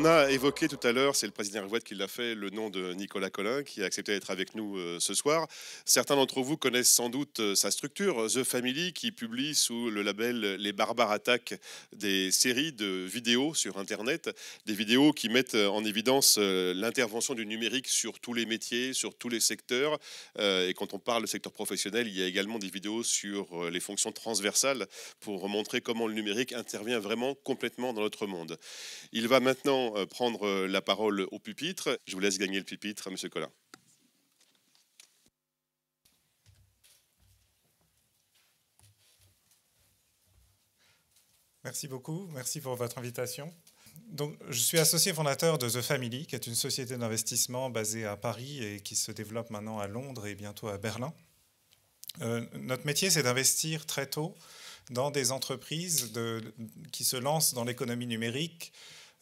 on a évoqué tout à l'heure, c'est le président Rivouette qui l'a fait, le nom de Nicolas Collin, qui a accepté d'être avec nous euh, ce soir. Certains d'entre vous connaissent sans doute euh, sa structure, The Family, qui publie sous le label Les Barbares Attaques des séries de vidéos sur Internet, des vidéos qui mettent euh, en évidence l'intervention du numérique sur tous les métiers, sur tous les secteurs. Et quand on parle secteur professionnel, il y a également des vidéos sur les fonctions transversales pour montrer comment le numérique intervient vraiment complètement dans notre monde. Il va maintenant euh, prendre euh, la parole au pupitre. Je vous laisse gagner le pupitre hein, Monsieur M. Collin. Merci beaucoup, merci pour votre invitation. Donc, je suis associé fondateur de The Family, qui est une société d'investissement basée à Paris et qui se développe maintenant à Londres et bientôt à Berlin. Euh, notre métier, c'est d'investir très tôt dans des entreprises de, qui se lancent dans l'économie numérique,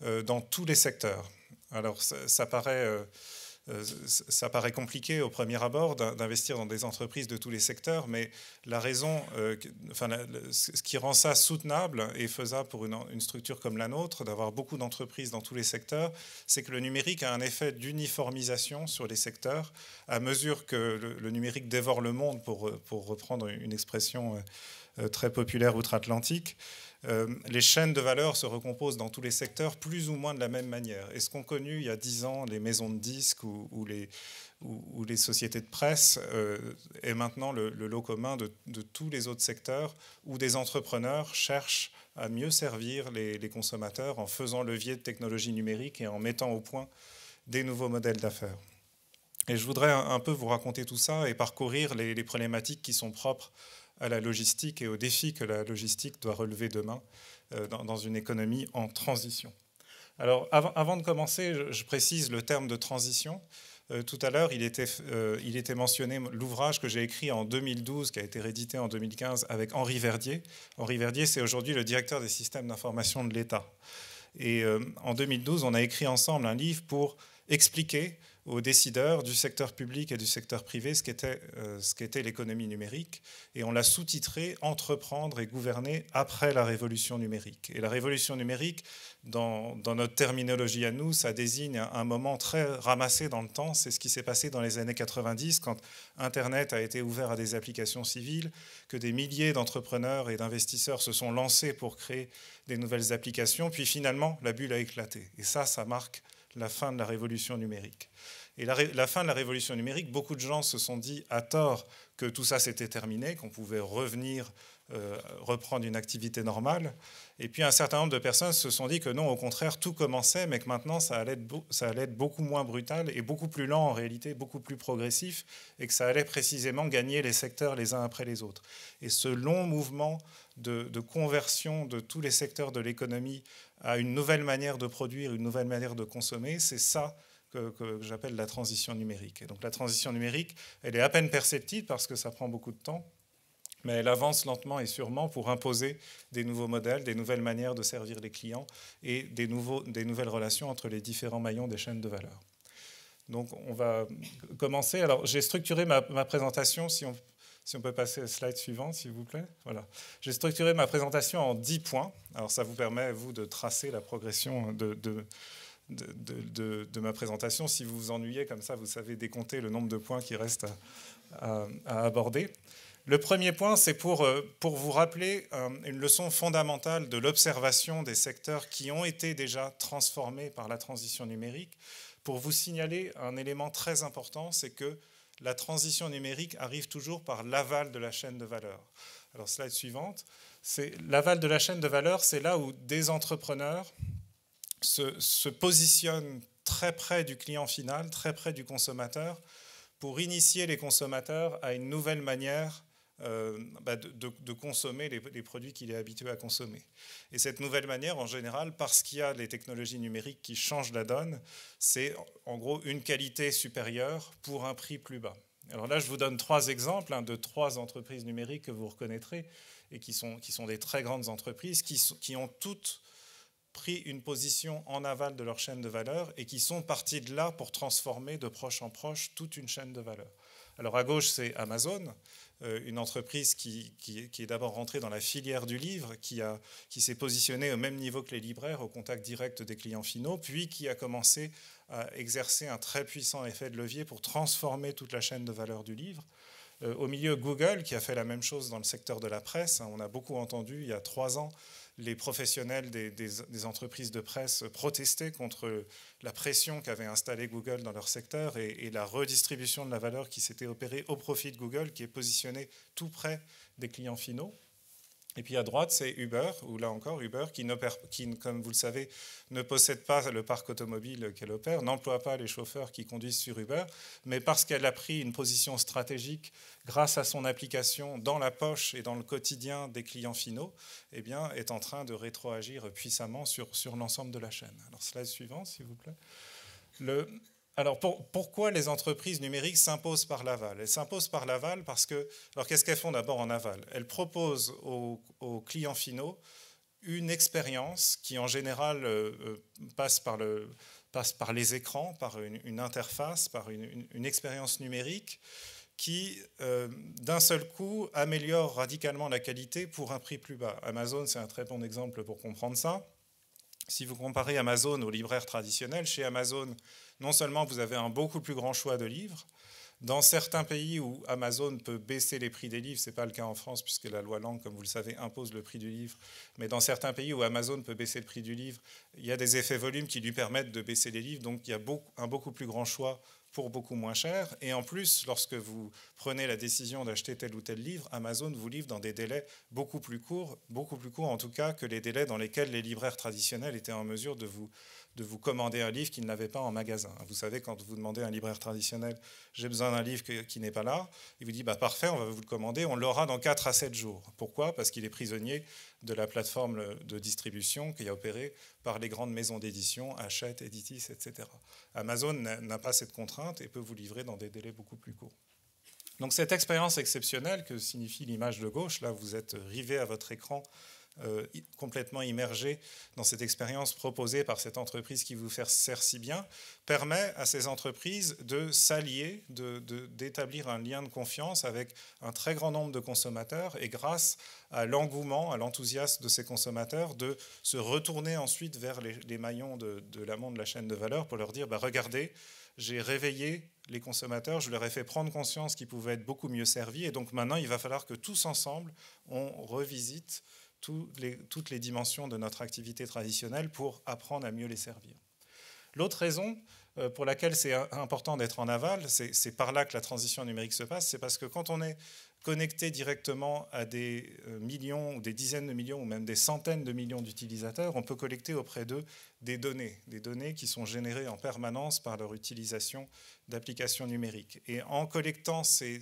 euh, dans tous les secteurs. Alors ça, paraît euh, euh, ça paraît compliqué au premier abord d'investir dans des entreprises de tous les secteurs, mais la raison, enfin, ce qui rend ça soutenable et faisable pour une, structure comme la nôtre, d'avoir beaucoup d'entreprises dans tous les secteurs, c'est que le numérique a un effet d'uniformisation sur les secteurs. À mesure que le, numérique dévore le monde, pour reprendre une expression très populaire outre-Atlantique, euh, les chaînes de valeur se recomposent dans tous les secteurs plus ou moins de la même manière. Et ce qu'ont connu il y a dix ans les maisons de disques ou, les, ou, les sociétés de presse euh, est maintenant le, lot commun de, tous les autres secteurs où des entrepreneurs cherchent à mieux servir les, consommateurs en faisant levier de technologies numériques et en mettant au point des nouveaux modèles d'affaires. Et je voudrais un peu vous raconter tout ça et parcourir les, les problématiques qui sont propres à la logistique et aux défis que la logistique doit relever demain euh, dans une économie en transition. Alors, avant de commencer, je précise le terme de transition. Euh, tout à l'heure, il, euh, il, était mentionné l'ouvrage que j'ai écrit en 2012, qui a été réédité en 2015 avec Henri Verdier. Henri Verdier, c'est aujourd'hui le directeur des systèmes d'information de l'État. Et en 2012, on a écrit ensemble un livre pour expliquer aux décideurs du secteur public et du secteur privé ce qu'était euh, l'économie numérique. Et on l'a sous-titré Entreprendre et gouverner après la révolution numérique. Et la révolution numérique, dans, notre terminologie à nous, ça désigne un moment très ramassé dans le temps. C'est ce qui s'est passé dans les années 90, quand Internet a été ouvert à des applications civiles, que des milliers d'entrepreneurs et d'investisseurs se sont lancés pour créer des nouvelles applications, puis finalement, la bulle a éclaté. Et ça, ça marque la fin de la révolution numérique. Et la, fin de la révolution numérique, beaucoup de gens se sont dit à tort que tout ça s'était terminé, qu'on pouvait revenir, euh, reprendre une activité normale. Et puis un certain nombre de personnes se sont dit que non, au contraire, tout commençait, mais que maintenant, ça allait être, beaucoup moins brutal et beaucoup plus lent en réalité, beaucoup plus progressif, et que ça allait précisément gagner les secteurs les uns après les autres. Et ce long mouvement de conversion de tous les secteurs de l'économie à une nouvelle manière de produire, une nouvelle manière de consommer. C'est ça que, j'appelle la transition numérique. Et donc la transition numérique, elle est à peine perceptible parce que ça prend beaucoup de temps, mais elle avance lentement et sûrement pour imposer des nouveaux modèles, des nouvelles manières de servir les clients et des, nouveaux, des nouvelles relations entre les différents maillons des chaînes de valeur. Donc on va commencer. Alors j'ai structuré ma, ma présentation, si on si on peut passer au slide suivant, s'il vous plaît. Voilà. J'ai structuré ma présentation en 10 points. Alors ça vous permet, vous, de tracer la progression de, de de, de, de, ma présentation. Si vous vous ennuyez comme ça, vous savez décompter le nombre de points qui restent à, à aborder. Le premier point, c'est pour, euh, pour vous rappeler euh, une leçon fondamentale de l'observation des secteurs qui ont été déjà transformés par la transition numérique, pour vous signaler un élément très important, c'est que la transition numérique arrive toujours par l'aval de la chaîne de valeur. Alors, slide suivante. L'aval de la chaîne de valeur, c'est là où des entrepreneurs se, se, positionnent très près du client final, très près du consommateur, pour initier les consommateurs à une nouvelle manière euh, bah, de, consommer les, produits qu'il est habitué à consommer. Et cette nouvelle manière, en général, parce qu'il y a les technologies numériques qui changent la donne, c'est en gros une qualité supérieure pour un prix plus bas. Alors là, je vous donne trois exemples hein, de trois entreprises numériques que vous reconnaîtrez et qui sont, des très grandes entreprises qui, qui ont toutes pris une position en aval de leur chaîne de valeur et qui sont parties de là pour transformer de proche en proche toute une chaîne de valeur. Alors à gauche, c'est Amazon. Euh, une entreprise qui, est d'abord rentrée dans la filière du livre, qui, s'est positionnée au même niveau que les libraires, au contact direct des clients finaux, puis qui a commencé à exercer un très puissant effet de levier pour transformer toute la chaîne de valeur du livre. Euh, au milieu, Google, qui a fait la même chose dans le secteur de la presse, hein, on a beaucoup entendu il y a trois ans les professionnels des, entreprises de presse protestaient contre la pression qu'avait installée Google dans leur secteur et, et, la redistribution de la valeur qui s'était opérée au profit de Google, qui est positionné tout près des clients finaux. Et puis à droite, c'est Uber, ou là encore Uber, qui, qui, comme vous le savez, ne possède pas le parc automobile qu'elle opère, n'emploie pas les chauffeurs qui conduisent sur Uber, mais parce qu'elle a pris une position stratégique grâce à son application dans la poche et dans le quotidien des clients finaux, eh bien, est en train de rétroagir puissamment sur, sur l'ensemble de la chaîne. Alors, slide suivant, s'il vous plaît. Le, alors pourquoi les entreprises numériques s'imposent par l'aval Elles s'imposent par l'aval parce que, alors qu'est-ce qu'elles font d'abord en aval Elles proposent aux, clients finaux une expérience qui en général euh, euh, passe, par les écrans, par une, interface, par une, expérience numérique qui, euh, d'un seul coup, améliore radicalement la qualité pour un prix plus bas. Amazon, c'est un très bon exemple pour comprendre ça. Si vous comparez Amazon aux libraires traditionnels, chez Amazon, non seulement vous avez un beaucoup plus grand choix de livres, dans certains pays où Amazon peut baisser les prix des livres, ce n'est pas le cas en France puisque la loi Langue, comme vous le savez, impose le prix du livre, mais dans certains pays où Amazon peut baisser le prix du livre, il y a des effets volumes qui lui permettent de baisser les livres, donc il y a un beaucoup plus grand choix pour beaucoup moins cher. Et en plus, lorsque vous prenez la décision d'acheter tel ou tel livre, Amazon vous livre dans des délais beaucoup plus courts, beaucoup plus courts en tout cas que les délais dans lesquels les libraires traditionnels étaient en mesure de vous de vous commander un livre qu'il n'avait pas en magasin. Vous savez, quand vous demandez à un libraire traditionnel, j'ai besoin d'un livre qui n'est pas là, il vous dit, bah, parfait, on va vous le commander, on l'aura dans 4 à 7 jours. Pourquoi Parce qu'il est prisonnier de la plateforme de distribution qui est opérée par les grandes maisons d'édition, Hachette, Editis, etc. Amazon n'a pas cette contrainte et peut vous livrer dans des délais beaucoup plus courts. Donc cette expérience exceptionnelle que signifie l'image de gauche, là vous êtes rivé à votre écran euh, complètement immergé dans cette expérience proposée par cette entreprise qui vous sert si bien, permet à ces entreprises de s'allier, d'établir un lien de confiance avec un très grand nombre de consommateurs et grâce à l'engouement, à l'enthousiasme de ces consommateurs, de se retourner ensuite vers les, maillons de, l'amont de la chaîne de valeur pour leur dire, bah, regardez, j'ai réveillé les consommateurs, je leur ai fait prendre conscience qu'ils pouvaient être beaucoup mieux servis et donc maintenant il va falloir que tous ensemble, on revisite les, toutes les dimensions de notre activité traditionnelle pour apprendre à mieux les servir. L'autre raison euh, pour laquelle c'est important d'être en aval, c'est par là que la transition numérique se passe, c'est parce que quand on est connecté directement à des euh, millions ou des dizaines de millions ou même des centaines de millions d'utilisateurs, on peut collecter auprès d'eux des données, des données qui sont générées en permanence par leur utilisation d'applications numériques. Et en collectant ces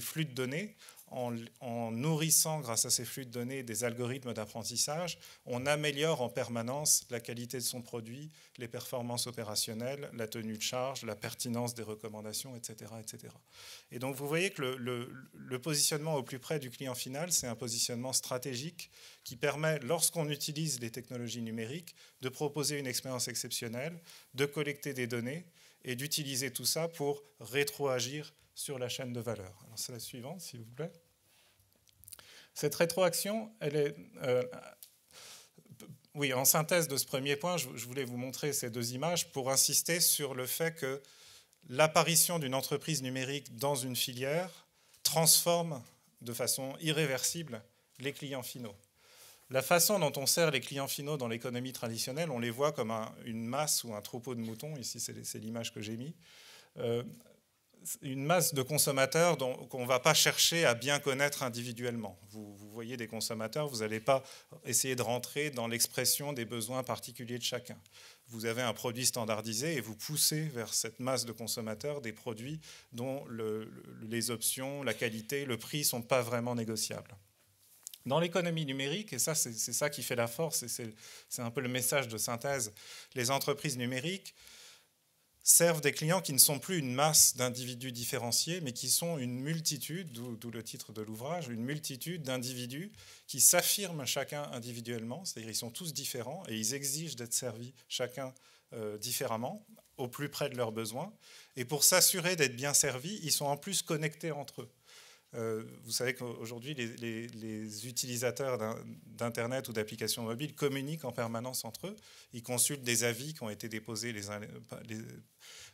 flux de données, en, nourrissant grâce à ces flux de données des algorithmes d'apprentissage, on améliore en permanence la qualité de son produit, les performances opérationnelles, la tenue de charge, la pertinence des recommandations, etc. etc. Et donc vous voyez que le, le positionnement au plus près du client final, c'est un positionnement stratégique qui permet, lorsqu'on utilise les technologies numériques, de proposer une expérience exceptionnelle, de collecter des données et d'utiliser tout ça pour rétroagir sur la chaîne de valeur. Alors c'est la suivante, s'il vous plaît. Cette rétroaction, elle est... Euh, oui, en synthèse de ce premier point, je, voulais vous montrer ces deux images pour insister sur le fait que l'apparition d'une entreprise numérique dans une filière transforme de façon irréversible les clients finaux. La façon dont on sert les clients finaux dans l'économie traditionnelle, on les voit comme une masse ou un troupeau de moutons, ici c'est l'image que j'ai mise, euh, une masse de consommateurs qu'on ne va pas chercher à bien connaître individuellement. Vous, voyez des consommateurs, vous n'allez pas essayer de rentrer dans l'expression des besoins particuliers de chacun. Vous avez un produit standardisé et vous poussez vers cette masse de consommateurs des produits dont les options, la qualité, le prix ne sont pas vraiment négociables. Dans l'économie numérique, et ça c'est ça qui fait la force, et c'est un peu le message de synthèse, les entreprises numériques servent des clients qui ne sont plus une masse d'individus différenciés, mais qui sont une multitude, d'où le titre de l'ouvrage, une multitude d'individus qui s'affirment chacun individuellement, c'est-à-dire ils sont tous différents et ils exigent d'être servis chacun euh, différemment, au plus près de leurs besoins. Et pour s'assurer d'être bien servis, ils sont en plus connectés entre eux. Euh, vous savez qu'aujourd'hui, les, utilisateurs d'Internet ou d'applications mobiles communiquent en permanence entre eux. Ils consultent des avis qui ont été déposés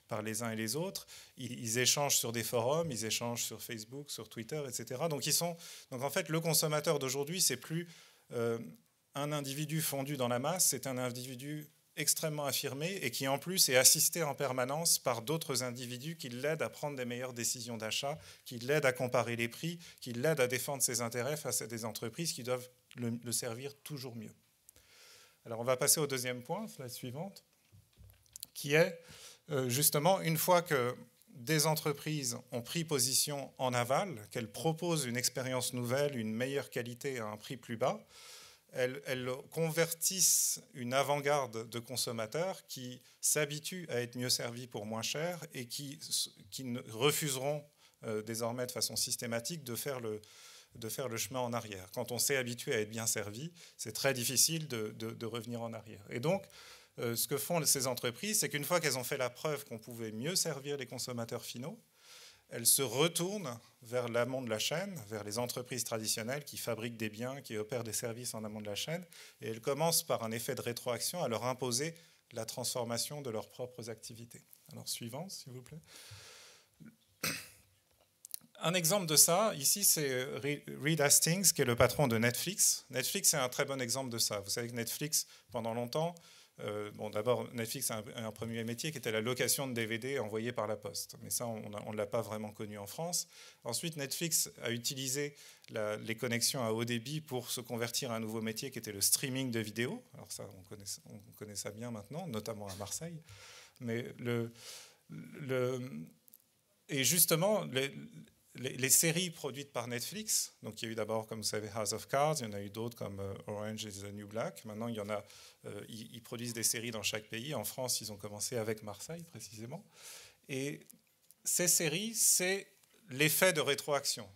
par les uns et les autres. Ils, échangent sur des forums, ils échangent sur Facebook, sur Twitter, etc. Donc, ils sont, donc en fait, le consommateur d'aujourd'hui, n'est plus euh, un individu fondu dans la masse, c'est un individu extrêmement affirmé et qui en plus est assisté en permanence par d'autres individus qui l'aident à prendre des meilleures décisions d'achat, qui l'aident à comparer les prix, qui l'aident à défendre ses intérêts face à des entreprises qui doivent le, servir toujours mieux. Alors on va passer au deuxième point, la suivante, qui est euh, justement une fois que des entreprises ont pris position en aval, qu'elles proposent une expérience nouvelle, une meilleure qualité à un prix plus bas, elles, convertissent une avant-garde de consommateurs qui s'habituent à être mieux servis pour moins cher et qui, refuseront euh, désormais de façon systématique de faire le, de faire le chemin en arrière. Quand on s'est habitué à être bien servi, c'est très difficile de, revenir en arrière. Et donc, euh, ce que font ces entreprises, c'est qu'une fois qu'elles ont fait la preuve qu'on pouvait mieux servir les consommateurs finaux, elle se retourne vers l'amont de la chaîne, vers les entreprises traditionnelles qui fabriquent des biens, qui opèrent des services en amont de la chaîne, et elle commence par un effet de rétroaction à leur imposer la transformation de leurs propres activités. Alors suivant, s'il vous plaît. Un exemple de ça, ici, c'est Reed Hastings, qui est le patron de Netflix. Netflix est un très bon exemple de ça. Vous savez que Netflix, pendant longtemps, euh, bon, d'abord, Netflix a un, premier métier qui était la location de DVD envoyés par la poste. Mais ça, on ne l'a pas vraiment connu en France. Ensuite, Netflix a utilisé les connexions à haut débit pour se convertir à un nouveau métier qui était le streaming de vidéos. Alors ça, on connaît, ça bien maintenant, notamment à Marseille. Mais le... le et justement, les, les, séries produites par Netflix, donc il y a eu d'abord, comme vous savez, House of Cards, il y en a eu d'autres comme euh, Orange is the New Black. Maintenant, y en a, euh, ils, produisent des séries dans chaque pays. En France, ils ont commencé avec Marseille précisément. Et ces séries, c'est l'effet de rétroaction.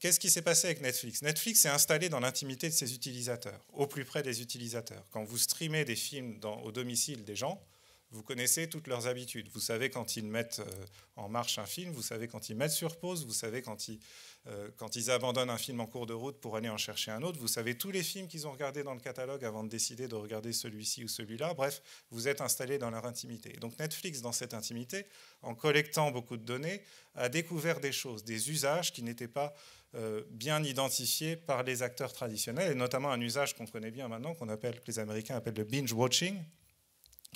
Qu'est-ce qui s'est passé avec Netflix Netflix s'est installé dans l'intimité de ses utilisateurs, au plus près des utilisateurs. Quand vous streamez des films au domicile des gens, vous connaissez toutes leurs habitudes. Vous savez quand ils mettent euh, en marche un film, vous savez quand ils mettent sur pause, vous savez quand ils, euh, quand ils abandonnent un film en cours de route pour aller en chercher un autre, vous savez tous les films qu'ils ont regardés dans le catalogue avant de décider de regarder celui-ci ou celui-là. Bref, vous êtes installé dans leur intimité. Donc Netflix, dans cette intimité, en collectant beaucoup de données, a découvert des choses, des usages qui n'étaient pas euh, bien identifiés par les acteurs traditionnels, et notamment un usage qu'on connaît bien maintenant, qu'on appelle, que les Américains appellent le binge-watching,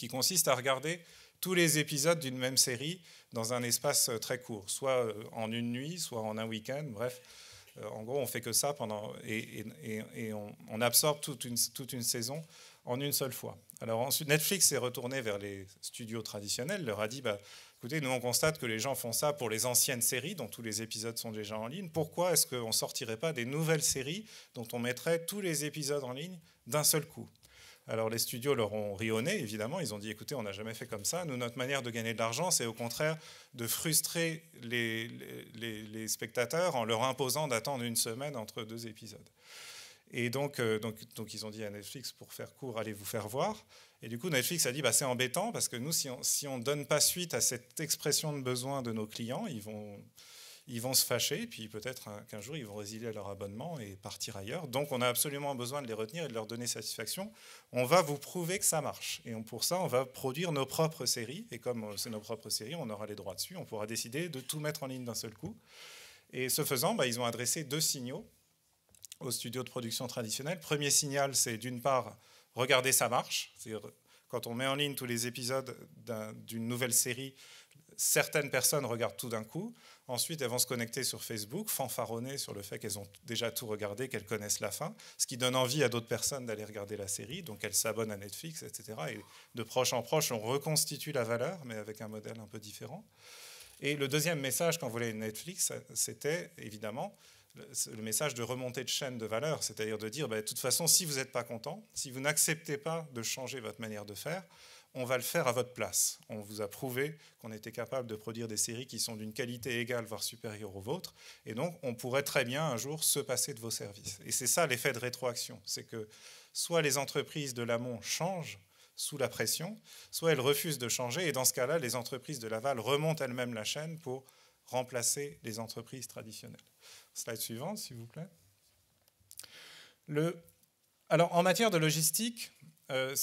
qui consiste à regarder tous les épisodes d'une même série dans un espace euh, très court, soit euh, en une nuit, soit en un week-end, bref. Euh, en gros, on fait que ça pendant et, et, on, absorbe toute une, toute une saison en une seule fois. Alors ensuite, Netflix s'est retourné vers les studios traditionnels, leur a dit bah, écoutez, nous on constate que les gens font ça pour les anciennes séries dont tous les épisodes sont déjà en ligne. Pourquoi est-ce qu'on sortirait pas des nouvelles séries dont on mettrait tous les épisodes en ligne d'un seul coup alors les studios leur ont rionné, évidemment, ils ont dit écoutez, on n'a jamais fait comme ça, nous, notre manière de gagner de l'argent, c'est au contraire de frustrer les, spectateurs en leur imposant d'attendre une semaine entre deux épisodes. Et donc, euh, donc, donc ils ont dit à Netflix, pour faire court, allez vous faire voir. Et du coup, Netflix a dit, bah, c'est embêtant parce que nous, si on ne donne pas suite à cette expression de besoin de nos clients, ils vont, ils vont se fâcher, puis peut-être euh, qu'un jour, ils vont résilier à leur abonnement et partir ailleurs. Donc, on a absolument besoin de les retenir et de leur donner satisfaction. On va vous prouver que ça marche. Et pour ça, on va produire nos propres séries. Et comme euh, c'est nos propres séries, on aura les droits dessus. On pourra décider de tout mettre en ligne d'un seul coup. Et ce faisant, bah, ils ont adressé deux signaux aux studios de production traditionnels. Premier signal, c'est d'une part, regardez, ça marche. C'est quand on met en ligne tous les épisodes d'une nouvelle série, certaines personnes regardent tout d'un coup. Ensuite, elles vont se connecter sur Facebook, fanfaronner sur le fait qu'elles ont déjà tout regardé, qu'elles connaissent la fin, ce qui donne envie à d'autres personnes d'aller regarder la série. Donc, elles s'abonnent à Netflix, etc. Et de proche en proche, on reconstitue la valeur, mais avec un modèle un peu différent. Et le deuxième message qu'envoyait Netflix, c'était évidemment le message de remontée de chaîne de valeur, c'est-à-dire de dire, bah, de toute façon, si vous n'êtes pas content, si vous n'acceptez pas de changer votre manière de faire, on va le faire à votre place. On vous a prouvé qu'on était capable de produire des séries qui sont d'une qualité égale, voire supérieure aux vôtres. Et donc, on pourrait très bien un jour se passer de vos services. Et c'est ça l'effet de rétroaction. C'est que soit les entreprises de l'amont changent sous la pression, soit elles refusent de changer. Et dans ce cas-là, les entreprises de l'aval remontent elles-mêmes la chaîne pour remplacer les entreprises traditionnelles. Slide suivante, s'il vous plaît. Le... Alors, en matière de logistique, euh,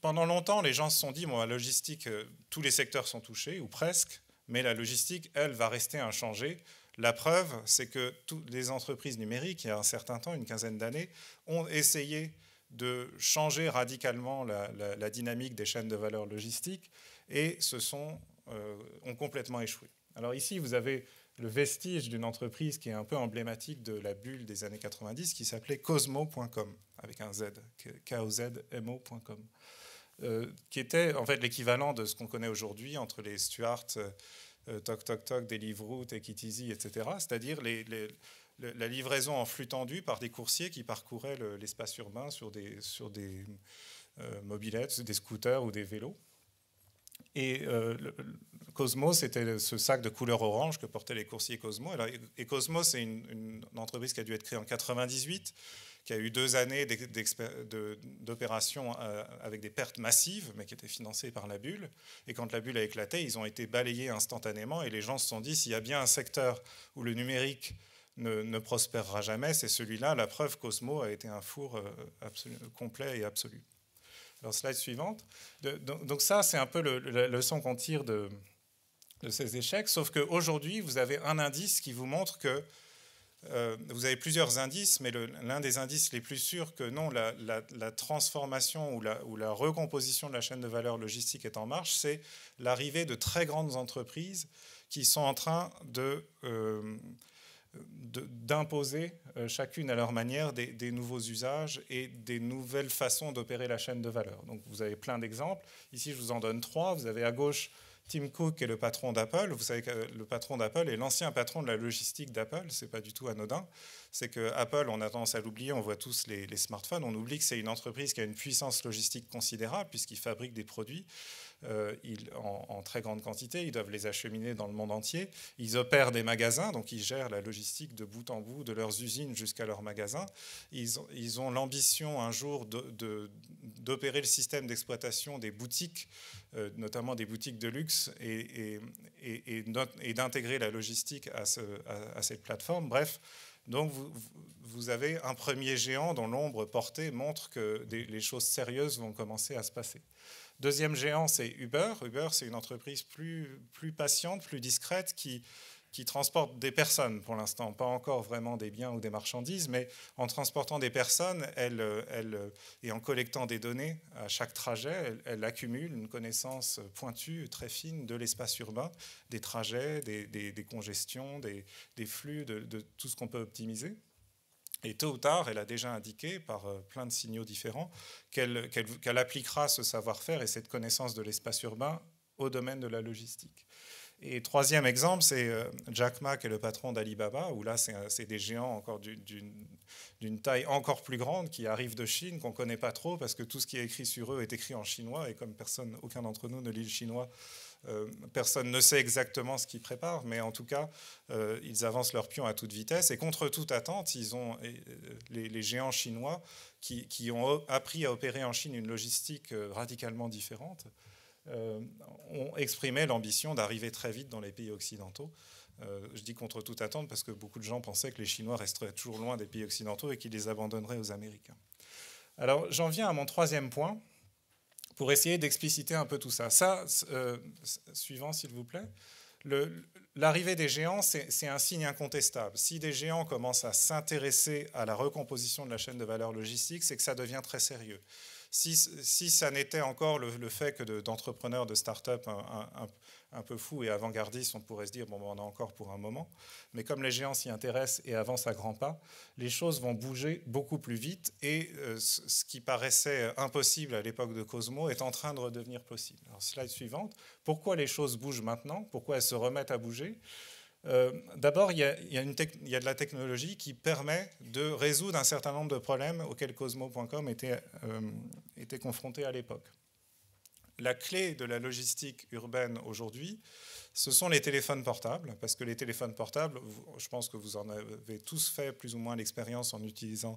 pendant longtemps, les gens se sont dit, bon, la logistique, euh, tous les secteurs sont touchés, ou presque, mais la logistique, elle, va rester inchangée. La preuve, c'est que toutes les entreprises numériques, il y a un certain temps, une quinzaine d'années, ont essayé de changer radicalement la, dynamique des chaînes de valeur logistique et sont, euh, ont complètement échoué. Alors ici, vous avez le vestige d'une entreprise qui est un peu emblématique de la bulle des années 90 qui s'appelait Cosmo.com, avec un Z, K-O-Z-M-O.com. Euh, qui était en fait l'équivalent de ce qu'on connaît aujourd'hui entre les Stuart, toc euh, euh, Toc Toc Toc, Deliveroo, Take It Easy, etc. C'est-à-dire la livraison en flux tendu par des coursiers qui parcouraient l'espace urbain sur des, sur des mobilettes, des scooters ou des vélos. Et Cosmos Cosmo, c'était ce sac de couleur orange que portaient les coursiers Cosmo. Et, Cosmo, c'est une, une, entreprise qui a dû être créée en 98, qui a eu deux années d'opérations euh, avec des pertes massives, mais qui étaient financées par la bulle. Et quand la bulle a éclaté, ils ont été balayés instantanément et les gens se sont dit, s'il y a bien un secteur où le numérique ne, ne prospérera jamais, c'est celui-là. La preuve, Cosmo a été un four euh, complet et absolu. Alors, slide suivante. donc, ça, c'est un peu le, la leçon qu'on tire de, de, ces échecs, sauf qu'aujourd'hui, vous avez un indice qui vous montre que euh, vous avez plusieurs indices, mais l'un des indices les plus sûrs que non, la, transformation ou la, recomposition de la chaîne de valeur logistique est en marche, c'est l'arrivée de très grandes entreprises qui sont en train euh, d'imposer euh, chacune à leur manière des, des, nouveaux usages et des nouvelles façons d'opérer la chaîne de valeur. Donc vous avez plein d'exemples. Ici, je vous en donne trois. Vous avez à gauche Tim Cook est le patron d'Apple. Vous savez que le patron d'Apple est l'ancien patron de la logistique d'Apple. C'est pas du tout anodin. C'est que Apple, on a tendance à l'oublier. On voit tous les, smartphones. On oublie que c'est une entreprise qui a une puissance logistique considérable puisqu'ils fabriquent des produits. Euh, en, très grande quantité. Ils doivent les acheminer dans le monde entier. Ils opèrent des magasins, donc ils gèrent la logistique de bout en bout, de leurs usines jusqu'à leurs magasins. Ils ont, l'ambition un jour d'opérer le système d'exploitation des boutiques euh, notamment des boutiques de luxe, et, d'intégrer la logistique à, cette plateforme. Bref, donc vous, avez un premier géant dont l'ombre portée montre que les choses sérieuses vont commencer à se passer. Deuxième géant, c'est Uber. Uber, c'est une entreprise plus patiente, plus discrète, qui, qui transporte des personnes pour l'instant, pas encore vraiment des biens ou des marchandises, mais en transportant des personnes elle, elle, et en collectant des données à chaque trajet, elle, accumule une connaissance pointue, très fine de l'espace urbain, des trajets, des, congestions, des, flux, de, tout ce qu'on peut optimiser. Et tôt ou tard, elle a déjà indiqué, par euh, plein de signaux différents, qu'elle appliquera ce savoir-faire et cette connaissance de l'espace urbain au domaine de la logistique. Et troisième exemple, c'est euh, Jack Ma, qui est le patron d'Alibaba, où là, c'est des géants encore d'une taille encore plus grande qui arrivent de Chine, qu'on ne connaît pas trop, parce que tout ce qui est écrit sur eux est écrit en chinois, et comme personne, aucun d'entre nous ne lit le chinois, euh, personne ne sait exactement ce qu'ils préparent, mais en tout cas, euh, ils avancent leur pion à toute vitesse. Et contre toute attente, ils ont les, géants chinois qui, ont appris à opérer en Chine une logistique radicalement différente. Euh, ont exprimé l'ambition d'arriver très vite dans les pays occidentaux. Euh, je dis contre toute attente parce que beaucoup de gens pensaient que les Chinois resteraient toujours loin des pays occidentaux et qu'ils les abandonneraient aux Américains. Alors j'en viens à mon troisième point pour essayer d'expliciter un peu tout ça. Ça, euh, suivant s'il vous plaît. L'arrivée des géants, c'est un signe incontestable. Si des géants commencent à s'intéresser à la recomposition de la chaîne de valeur logistique, c'est que ça devient très sérieux si, ça n'était encore le, fait que d'entrepreneurs de, start-up un, peu fous et avant-gardistes, on pourrait se dire, bon, ben, on a encore pour un moment. Mais comme les géants s'y intéressent et avancent à grands pas, les choses vont bouger beaucoup plus vite et euh, ce qui paraissait impossible à l'époque de Cosmo est en train de redevenir possible. Alors, slide suivante, pourquoi les choses bougent maintenant Pourquoi elles se remettent à bouger euh, d'abord, il, y, a de la technologie qui permet de résoudre un certain nombre de problèmes auxquels Cosmo.com euh, était, confronté à l'époque. La clé de la logistique urbaine aujourd'hui, ce sont les téléphones portables, parce que les téléphones portables, je pense que vous en avez tous fait plus ou moins l'expérience en utilisant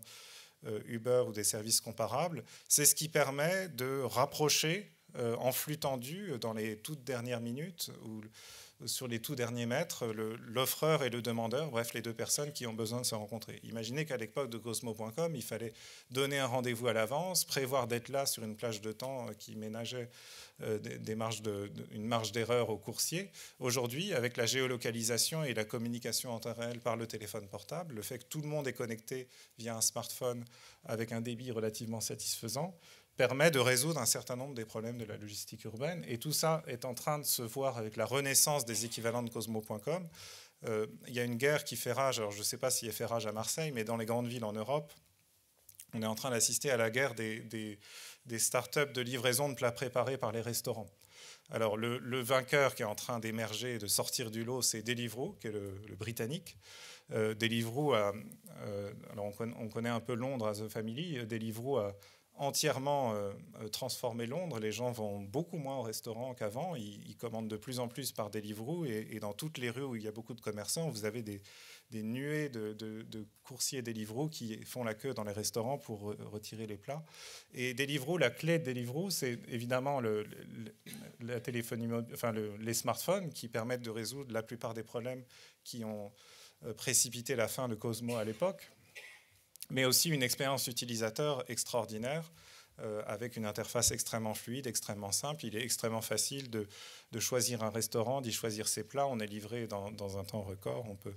euh, Uber ou des services comparables, c'est ce qui permet de rapprocher en flux tendu dans les toutes dernières minutes sur les tout derniers mètres l'offreur et le demandeur, bref, les deux personnes qui ont besoin de se rencontrer. Imaginez qu'à l'époque de Cosmo.com, il fallait donner un rendez-vous à l'avance, prévoir d'être là sur une plage de temps euh, qui ménageait euh, une marge d'erreur au coursier. Aujourd'hui, avec la géolocalisation et la communication en temps réel par le téléphone portable, le fait que tout le monde est connecté via un smartphone avec un débit relativement satisfaisant, permet de résoudre un certain nombre des problèmes de la logistique urbaine. Et tout ça est en train de se voir avec la renaissance des équivalents de Cosmo.com. Euh, il y a une guerre qui fait rage, alors je ne sais pas s'il y a fait rage à Marseille, mais dans les grandes villes en Europe, on est en train d'assister à la guerre des, des, des startups de livraison de plats préparés par les restaurants. Alors le, vainqueur qui est en train d'émerger et de sortir du lot, c'est Deliveroo, qui est le, britannique. Euh, Deliveroo, a, euh, alors on, on, connaît un peu Londres à The Family, Deliveroo a, entièrement euh, transformé Londres. Les gens vont beaucoup moins au restaurant qu'avant. Ils, commandent de plus en plus par Deliveroo. Et, dans toutes les rues où il y a beaucoup de commerçants, vous avez des, nuées de, coursiers Deliveroo qui font la queue dans les restaurants pour retirer les plats. Et Deliveroo, la clé de Deliveroo, c'est évidemment les smartphones qui permettent de résoudre la plupart des problèmes qui ont euh, précipité la fin de Cosmo à l'époque mais aussi une expérience utilisateur extraordinaire euh, avec une interface extrêmement fluide, extrêmement simple. Il est extrêmement facile de, choisir un restaurant, d'y choisir ses plats. On est livré dans, un temps record. On peut,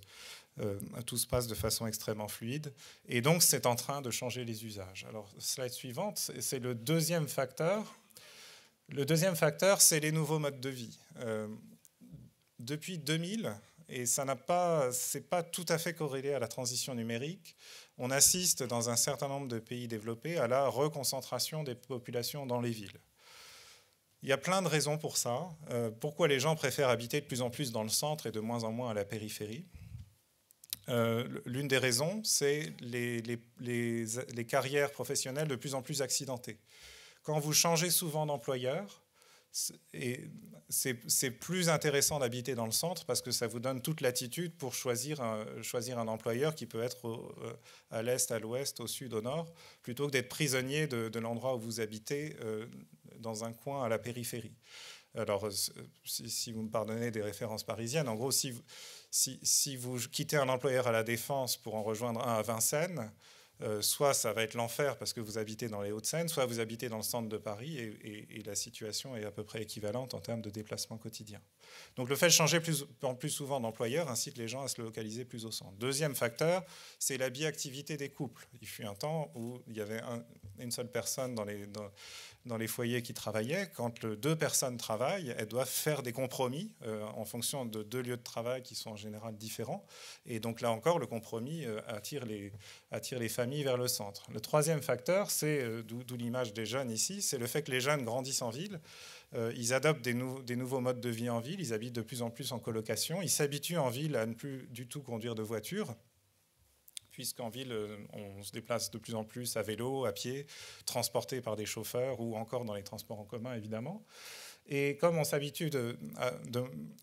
euh, tout se passe de façon extrêmement fluide. Et donc, c'est en train de changer les usages. Alors, slide suivante, c'est le deuxième facteur. Le deuxième facteur, c'est les nouveaux modes de vie. Euh, depuis 2000, et ça n'a pas, c'est pas tout à fait corrélé à la transition numérique. On assiste dans un certain nombre de pays développés à la reconcentration des populations dans les villes. Il y a plein de raisons pour ça. Euh, pourquoi les gens préfèrent habiter de plus en plus dans le centre et de moins en moins à la périphérie euh, L'une des raisons, c'est les carrières professionnelles de plus en plus accidentées. Quand vous changez souvent d'employeur, et c'est plus intéressant d'habiter dans le centre parce que ça vous donne toute l'attitude pour choisir un, employeur qui peut être euh, à l'est, à l'ouest, au sud, au nord, plutôt que d'être prisonnier de, l'endroit où vous habitez euh, dans un coin à la périphérie. Alors, euh, si, vous me pardonnez des références parisiennes, en gros, si, si, vous quittez un employeur à la Défense pour en rejoindre un à Vincennes, euh, soit ça va être l'enfer parce que vous habitez dans les Hauts-de-Seine, soit vous habitez dans le centre de Paris et, et la situation est à peu près équivalente en termes de déplacement quotidien. Donc le fait de changer plus, plus souvent d'employeur incite les gens à se localiser plus au centre. Deuxième facteur, c'est la biactivité des couples. Il fut un temps où il y avait une seule personne dans les, foyers qui travaillait. Quand deux personnes travaillent, elles doivent faire des compromis euh, en fonction de deux lieux de travail qui sont en général différents. Et donc là encore, le compromis euh, attire, les, familles vers le centre. Le troisième facteur, c'est euh, d'où l'image des jeunes ici, c'est le fait que les jeunes grandissent en ville. Euh, ils adoptent des, nouveaux modes de vie en ville, ils habitent de plus en plus en colocation, ils s'habituent en ville à ne plus du tout conduire de voiture, puisqu'en ville, euh, on se déplace de plus en plus à vélo, à pied, transporté par des chauffeurs ou encore dans les transports en commun, évidemment. Et comme on s'habitue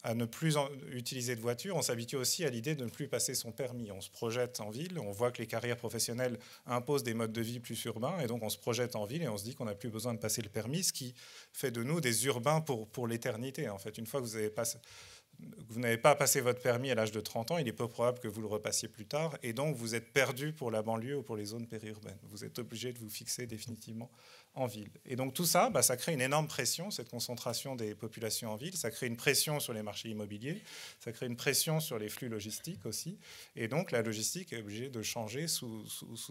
à, ne plus utiliser de voiture, on s'habitue aussi à l'idée de ne plus passer son permis. On se projette en ville, on voit que les carrières professionnelles imposent des modes de vie plus urbains, et donc on se projette en ville et on se dit qu'on n'a plus besoin de passer le permis, ce qui fait de nous des urbains pour, pour l'éternité. En fait, une fois que vous avez passé vous n'avez pas passé votre permis à l'âge de 30 ans, il est peu probable que vous le repassiez plus tard, et donc vous êtes perdu pour la banlieue ou pour les zones périurbaines. Vous êtes obligé de vous fixer définitivement en ville. Et donc tout ça, bah, ça crée une énorme pression, cette concentration des populations en ville, ça crée une pression sur les marchés immobiliers, ça crée une pression sur les flux logistiques aussi, et donc la logistique est obligée de changer sous,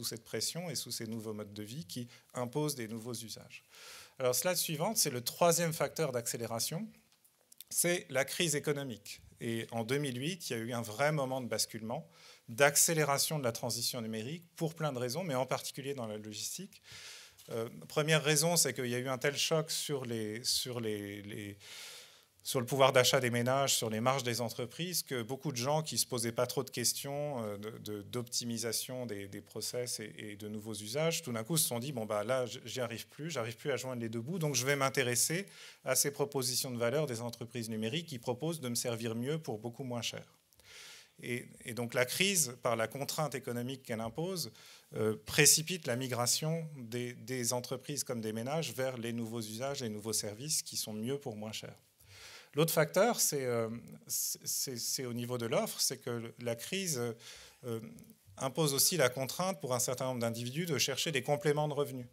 cette pression et sous ces nouveaux modes de vie qui imposent des nouveaux usages. Alors cela suivante, c'est le troisième facteur d'accélération c'est la crise économique. Et en 2008, il y a eu un vrai moment de basculement, d'accélération de la transition numérique, pour plein de raisons, mais en particulier dans la logistique. Euh, première raison, c'est qu'il y a eu un tel choc sur les, sur les sur le pouvoir d'achat des ménages, sur les marges des entreprises, que beaucoup de gens qui ne se posaient pas trop de questions euh, d'optimisation des, process et, de nouveaux usages, tout d'un coup se sont dit, bon, bah, là, j'y arrive plus, j'arrive plus à joindre les deux bouts, donc je vais m'intéresser à ces propositions de valeur des entreprises numériques qui proposent de me servir mieux pour beaucoup moins cher. Et, donc la crise, par la contrainte économique qu'elle impose, euh, précipite la migration des, des entreprises comme des ménages vers les nouveaux usages, les nouveaux services qui sont mieux pour moins cher. L'autre facteur, euh, c'est au niveau de l'offre, c'est que la crise euh, impose aussi la contrainte pour un certain nombre d'individus de chercher des compléments de revenus.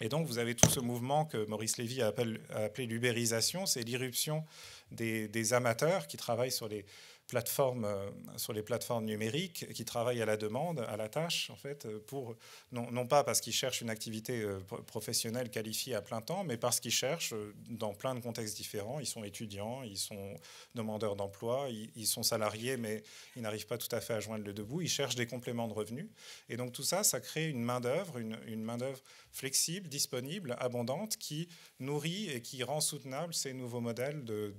Et donc, vous avez tout ce mouvement que Maurice Lévy a appelé, l'ubérisation, c'est l'irruption des, amateurs qui travaillent sur les, plateformes, euh, sur les plateformes numériques qui travaillent à la demande, à la tâche, en fait, euh, pour, non, pas parce qu'ils cherchent une activité euh, professionnelle qualifiée à plein temps, mais parce qu'ils cherchent dans plein de contextes différents. Ils sont étudiants, ils sont demandeurs d'emploi, ils, sont salariés, mais ils n'arrivent pas tout à fait à joindre le debout. Ils cherchent des compléments de revenus. Et donc tout ça, ça crée une main-d'œuvre, une, main-d'œuvre flexible, disponible, abondante, qui nourrit et qui rend soutenable ces nouveaux modèles de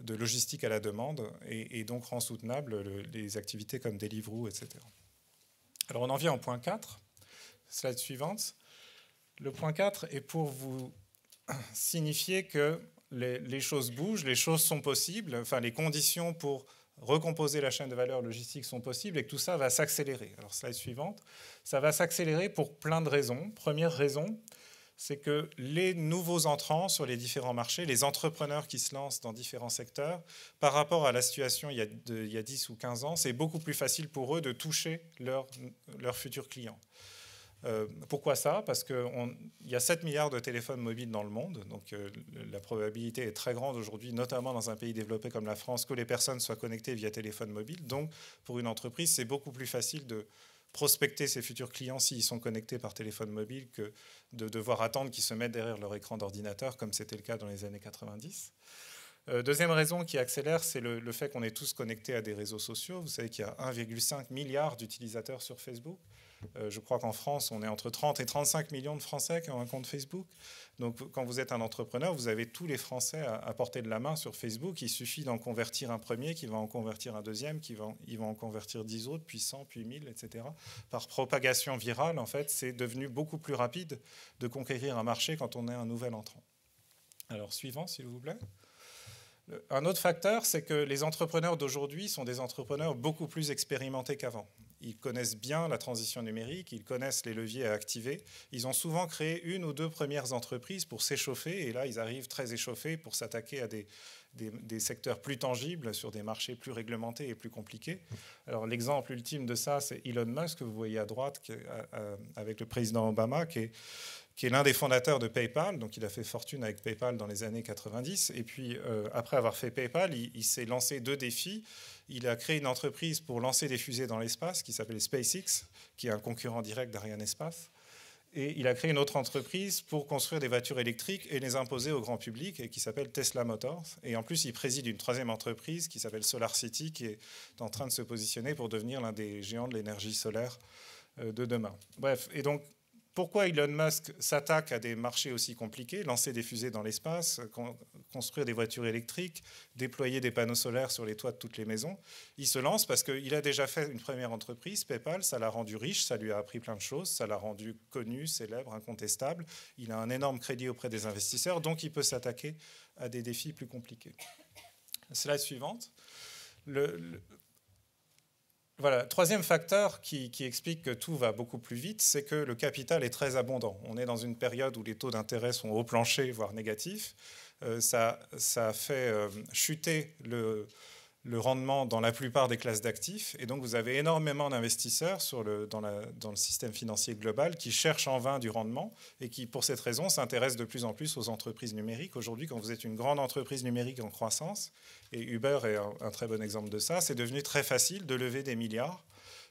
de logistique à la demande et, donc rend soutenable les activités comme Deliveroo, etc. Alors on en vient au point 4, slide suivante. Le point 4 est pour vous signifier que les, les, choses bougent, les choses sont possibles, enfin les conditions pour recomposer la chaîne de valeur logistique sont possibles et que tout ça va s'accélérer. Alors slide suivante, ça va s'accélérer pour plein de raisons. Première raison, c'est que les nouveaux entrants sur les différents marchés, les entrepreneurs qui se lancent dans différents secteurs, par rapport à la situation il y a, 10 ou 15 ans, c'est beaucoup plus facile pour eux de toucher leurs futurs clients. Euh, pourquoi ça Parce qu'il y a 7 milliards de téléphones mobiles dans le monde, donc euh, la probabilité est très grande aujourd'hui, notamment dans un pays développé comme la France, que les personnes soient connectées via téléphone mobile. Donc pour une entreprise, c'est beaucoup plus facile de, prospecter ses futurs clients s'ils sont connectés par téléphone mobile que de devoir attendre qu'ils se mettent derrière leur écran d'ordinateur comme c'était le cas dans les années 90. Euh, deuxième raison qui accélère, c'est le, le, fait qu'on est tous connectés à des réseaux sociaux. Vous savez qu'il y a 1,5 milliard d'utilisateurs sur Facebook. Euh, je crois qu'en France, on est entre 30 et 35 millions de Français qui ont un compte Facebook. Donc, quand vous êtes un entrepreneur, vous avez tous les Français à, portée de la main sur Facebook. Il suffit d'en convertir un premier, qui va en convertir un deuxième, qui va, en, ils en convertir 10 autres, puis cent, puis 1000, etc. Par propagation virale, en fait, c'est devenu beaucoup plus rapide de conquérir un marché quand on est un nouvel entrant. Alors, suivant, s'il vous plaît. Un autre facteur, c'est que les entrepreneurs d'aujourd'hui sont des entrepreneurs beaucoup plus expérimentés qu'avant ils connaissent bien la transition numérique, ils connaissent les leviers à activer. Ils ont souvent créé une ou deux premières entreprises pour s'échauffer, et là, ils arrivent très échauffés pour s'attaquer à des, des, secteurs plus tangibles sur des marchés plus réglementés et plus compliqués. Alors, l'exemple ultime de ça, c'est Elon Musk, que vous voyez à droite, euh, euh, avec le président Obama, qui est qui est l'un des fondateurs de PayPal. Donc, il a fait fortune avec PayPal dans les années 90. Et puis, euh, après avoir fait PayPal, il, s'est lancé deux défis. Il a créé une entreprise pour lancer des fusées dans l'espace qui s'appelle SpaceX, qui est un concurrent direct d'Ariane Espace. Et il a créé une autre entreprise pour construire des voitures électriques et les imposer au grand public, et qui s'appelle Tesla Motors. Et en plus, il préside une troisième entreprise qui s'appelle SolarCity, qui est en train de se positionner pour devenir l'un des géants de l'énergie solaire euh, de demain. Bref, et donc pourquoi Elon Musk s'attaque à des marchés aussi compliqués, lancer des fusées dans l'espace, construire des voitures électriques, déployer des panneaux solaires sur les toits de toutes les maisons. Il se lance parce qu'il a déjà fait une première entreprise, PayPal, ça l'a rendu riche, ça lui a appris plein de choses, ça l'a rendu connu, célèbre, incontestable. Il a un énorme crédit auprès des investisseurs, donc il peut s'attaquer à des défis plus compliqués. Slide suivante. Voilà, troisième facteur qui, explique que tout va beaucoup plus vite, c'est que le capital est très abondant. On est dans une période où les taux d'intérêt sont au plancher, voire négatifs. Euh, ça, ça fait euh, chuter le, le rendement dans la plupart des classes d'actifs. Et donc, vous avez énormément d'investisseurs dans, le système financier global qui cherchent en vain du rendement et qui, pour cette raison, s'intéressent de plus en plus aux entreprises numériques. Aujourd'hui, quand vous êtes une grande entreprise numérique en croissance, et Uber est un, très bon exemple de ça, c'est devenu très facile de lever des milliards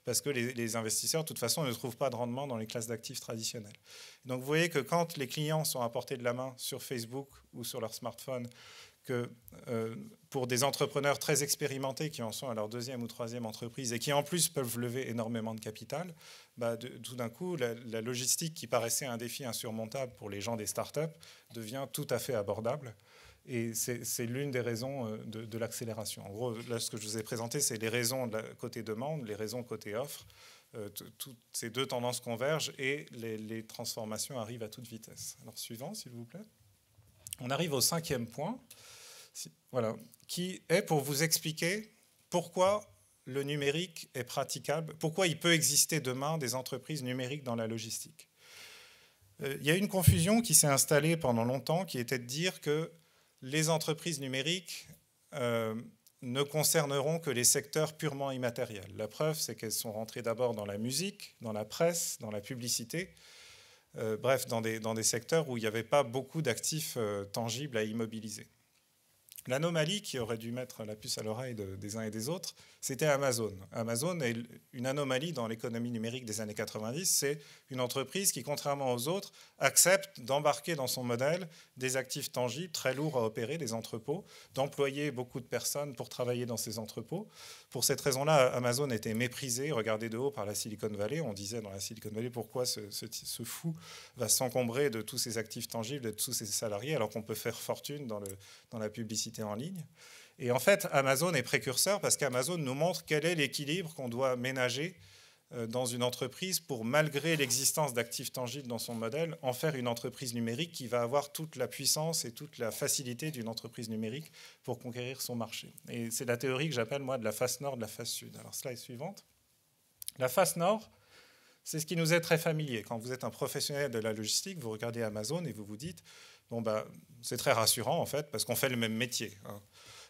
parce que les, les, investisseurs, de toute façon, ne trouvent pas de rendement dans les classes d'actifs traditionnelles. Donc vous voyez que quand les clients sont à portée de la main sur Facebook ou sur leur smartphone que euh, pour des entrepreneurs très expérimentés qui en sont à leur deuxième ou troisième entreprise et qui en plus peuvent lever énormément de capital, bah tout d'un coup, la, logistique qui paraissait un défi insurmontable pour les gens des startups devient tout à fait abordable. Et c'est l'une des raisons euh, de, l'accélération. En gros, là, ce que je vous ai présenté, c'est les raisons de la, côté demande, les raisons côté offre. Euh, toutes ces deux tendances convergent et les, les transformations arrivent à toute vitesse. Alors, suivant, s'il vous plaît. On arrive au cinquième point voilà, qui est pour vous expliquer pourquoi le numérique est praticable, pourquoi il peut exister demain des entreprises numériques dans la logistique. Euh, il y a une confusion qui s'est installée pendant longtemps, qui était de dire que les entreprises numériques euh, ne concerneront que les secteurs purement immatériels. La preuve, c'est qu'elles sont rentrées d'abord dans la musique, dans la presse, dans la publicité, euh, bref, dans des, secteurs où il n'y avait pas beaucoup d'actifs tangibles à immobiliser. L'anomalie qui aurait dû mettre la puce à l'oreille des uns et des autres, c'était Amazon. Amazon est une anomalie dans l'économie numérique des années 90. C'est une entreprise qui, contrairement aux autres, accepte d'embarquer dans son modèle des actifs tangibles très lourds à opérer, des entrepôts, d'employer beaucoup de personnes pour travailler dans ces entrepôts. Pour cette raison-là, Amazon était méprisé, regardée de haut par la Silicon Valley. On disait dans la Silicon Valley pourquoi ce, ce, ce fou va s'encombrer de tous ces actifs tangibles, de tous ces salariés, alors qu'on peut faire fortune dans, le, dans la publicité en ligne. Et en fait, Amazon est précurseur parce qu'Amazon nous montre quel est l'équilibre qu'on doit ménager euh, dans une entreprise pour, malgré l'existence d'actifs tangibles dans son modèle, en faire une entreprise numérique qui va avoir toute la puissance et toute la facilité d'une entreprise numérique pour conquérir son marché. Et c'est la théorie que j'appelle, moi, de la face nord, de la face sud. Alors, slide suivante. La face nord, c'est ce qui nous est très familier. Quand vous êtes un professionnel de la logistique, vous regardez Amazon et vous vous dites, ben, c'est très rassurant en fait, parce qu'on fait le même métier. Hein.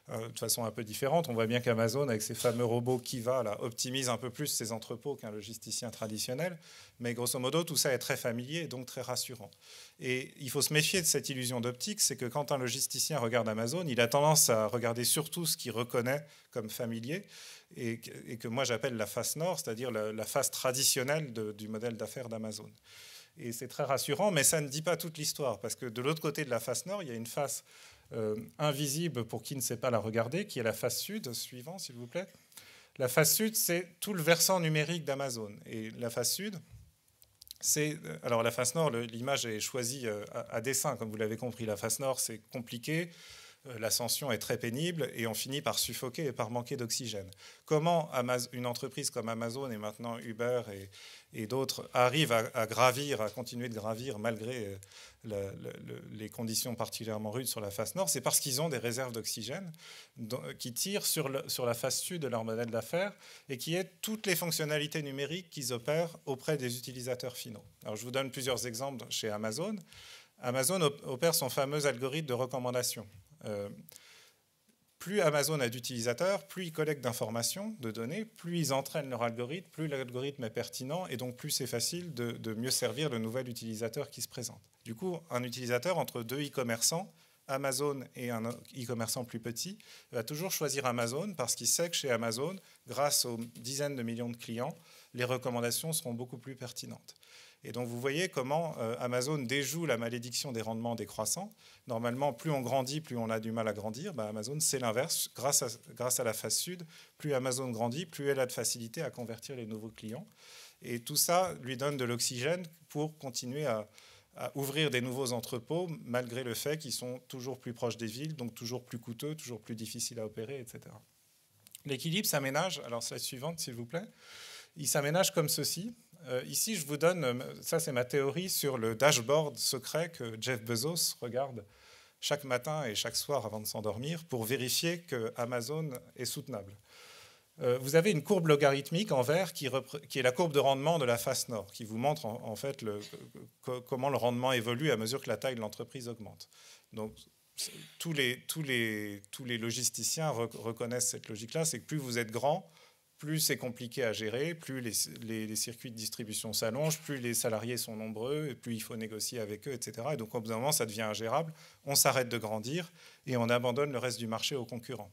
Euh, de façon un peu différente. On voit bien qu'Amazon, avec ses fameux robots qui va, optimise un peu plus ses entrepôts qu'un logisticien traditionnel. Mais grosso modo, tout ça est très familier et donc très rassurant. Et il faut se méfier de cette illusion d'optique, c'est que quand un logisticien regarde Amazon, il a tendance à regarder surtout ce qu'il reconnaît comme familier et, que moi j'appelle la face nord, c'est-à-dire la, face traditionnelle du modèle d'affaires d'Amazon. Et c'est très rassurant, mais ça ne dit pas toute l'histoire, parce que de l'autre côté de la face nord, il y a une face euh, invisible pour qui ne sait pas la regarder, qui est la face sud. Suivant, s'il vous plaît. La face sud, c'est tout le versant numérique d'Amazon. Et la face sud, c'est. Euh, alors, la face nord, l'image est choisie euh, à, dessin, comme vous l'avez compris. La face nord, c'est compliqué. Euh, l'ascension est très pénible et on finit par suffoquer et par manquer d'oxygène. Comment une entreprise comme Amazon et maintenant Uber et, d'autres arrivent à, gravir, à continuer de gravir malgré euh, les conditions particulièrement rudes sur la face nord, c'est parce qu'ils ont des réserves d'oxygène euh, qui tirent sur, la face sud de leur modèle d'affaires et qui aident toutes les fonctionnalités numériques qu'ils opèrent auprès des utilisateurs finaux. je vous donne plusieurs exemples chez Amazon. Amazon opère son fameux algorithme de recommandation. Euh, plus Amazon a d'utilisateurs, plus ils collectent d'informations, de données, plus ils entraînent leur algorithme, plus l'algorithme est pertinent et donc plus c'est facile de, mieux servir le nouvel utilisateur qui se présente. Du coup, un utilisateur entre deux e-commerçants, Amazon et un e-commerçant plus petit, va toujours choisir Amazon parce qu'il sait que chez Amazon, grâce aux dizaines de millions de clients, les recommandations seront beaucoup plus pertinentes. Et donc vous voyez comment euh, Amazon déjoue la malédiction des rendements décroissants. Normalement, plus on grandit, plus on a du mal à grandir. Bah, Amazon, c'est l'inverse. Grâce à, la face sud, plus Amazon grandit, plus elle a de facilité à convertir les nouveaux clients. Et tout ça lui donne de l'oxygène pour continuer à, ouvrir des nouveaux entrepôts, malgré le fait qu'ils sont toujours plus proches des villes, donc toujours plus coûteux, toujours plus difficiles à opérer, etc. L'équilibre s'aménage, alors slide suivante s'il vous plaît, il s'aménage comme ceci. Euh, ici, je vous donne, euh, ça c'est ma théorie sur le dashboard secret que Jeff Bezos regarde chaque matin et chaque soir avant de s'endormir pour vérifier que Amazon est soutenable. Euh, vous avez une courbe logarithmique en vert qui, est la courbe de rendement de la face nord, qui vous montre en, fait comment le rendement évolue à mesure que la taille de l'entreprise augmente. Donc tous les, tous les, tous les logisticiens reconnaissent cette logique-là, c'est que plus vous êtes grand, plus c'est compliqué à gérer, plus les, circuits de distribution s'allongent, plus les salariés sont nombreux, et plus il faut négocier avec eux, etc. Et donc au bout d'un moment, ça devient ingérable, on s'arrête de grandir et on abandonne le reste du marché aux concurrents.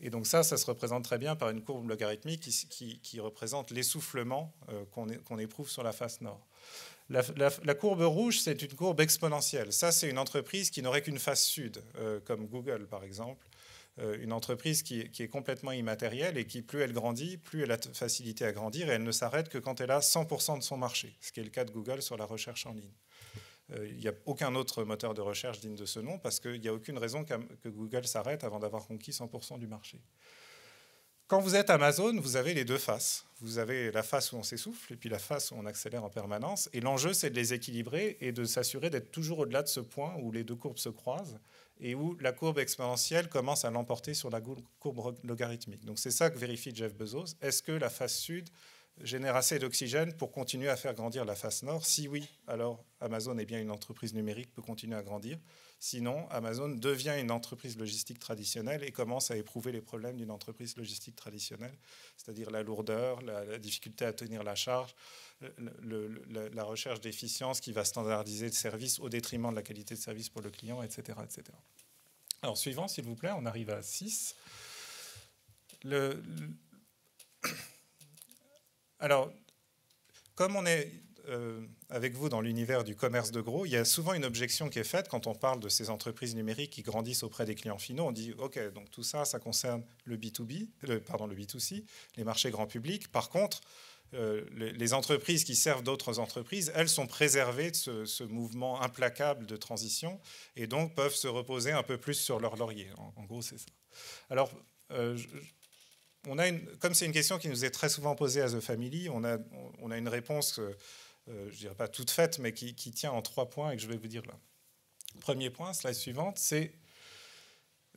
Et donc ça, ça se représente très bien par une courbe logarithmique qui, représente l'essoufflement euh, qu'on éprouve sur la face nord. La, courbe rouge, c'est une courbe exponentielle. Ça, c'est une entreprise qui n'aurait qu'une face sud, euh, comme Google par exemple. Euh, une entreprise qui, est complètement immatérielle et qui, plus elle grandit, plus elle a facilité à grandir et elle ne s'arrête que quand elle a 100% de son marché, ce qui est le cas de Google sur la recherche en ligne. Euh, il n'y a aucun autre moteur de recherche digne de ce nom parce qu'il n'y a aucune raison que Google s'arrête avant d'avoir conquis 100% du marché. Quand vous êtes Amazon, vous avez les deux faces. Vous avez la face où on s'essouffle et puis la face où on accélère en permanence. Et l'enjeu, c'est de les équilibrer et de s'assurer d'être toujours au-delà de ce point où les deux courbes se croisent et où la courbe exponentielle commence à l'emporter sur la courbe logarithmique. Donc c'est ça que vérifie Jeff Bezos. Est-ce que la face sud génère assez d'oxygène pour continuer à faire grandir la face nord Si oui, alors Amazon est bien une entreprise numérique, peut continuer à grandir. Sinon, Amazon devient une entreprise logistique traditionnelle et commence à éprouver les problèmes d'une entreprise logistique traditionnelle, c'est-à-dire la lourdeur, la, difficulté à tenir la charge, le, la, recherche d'efficience qui va standardiser le service au détriment de la qualité de service pour le client, etc. etc. Alors, suivant, s'il vous plaît, on arrive à 6. alors, comme on est euh, avec vous dans l'univers du commerce de gros, il y a souvent une objection qui est faite quand on parle de ces entreprises numériques qui grandissent auprès des clients finaux. On dit, OK, donc tout ça, ça concerne le B2B, pardon, le B2C, les marchés grand public. Par contre, euh, les, entreprises qui servent d'autres entreprises, elles sont préservées de ce, mouvement implacable de transition et donc peuvent se reposer un peu plus sur leur laurier. En, gros, c'est ça. Alors, euh, on a une, comme c'est une question qui nous est très souvent posée à The Family, on a, on a une réponse je euh, je dirais pas toute faite, mais qui, tient en trois points et que je vais vous dire là. Premier point, slide suivante, c'est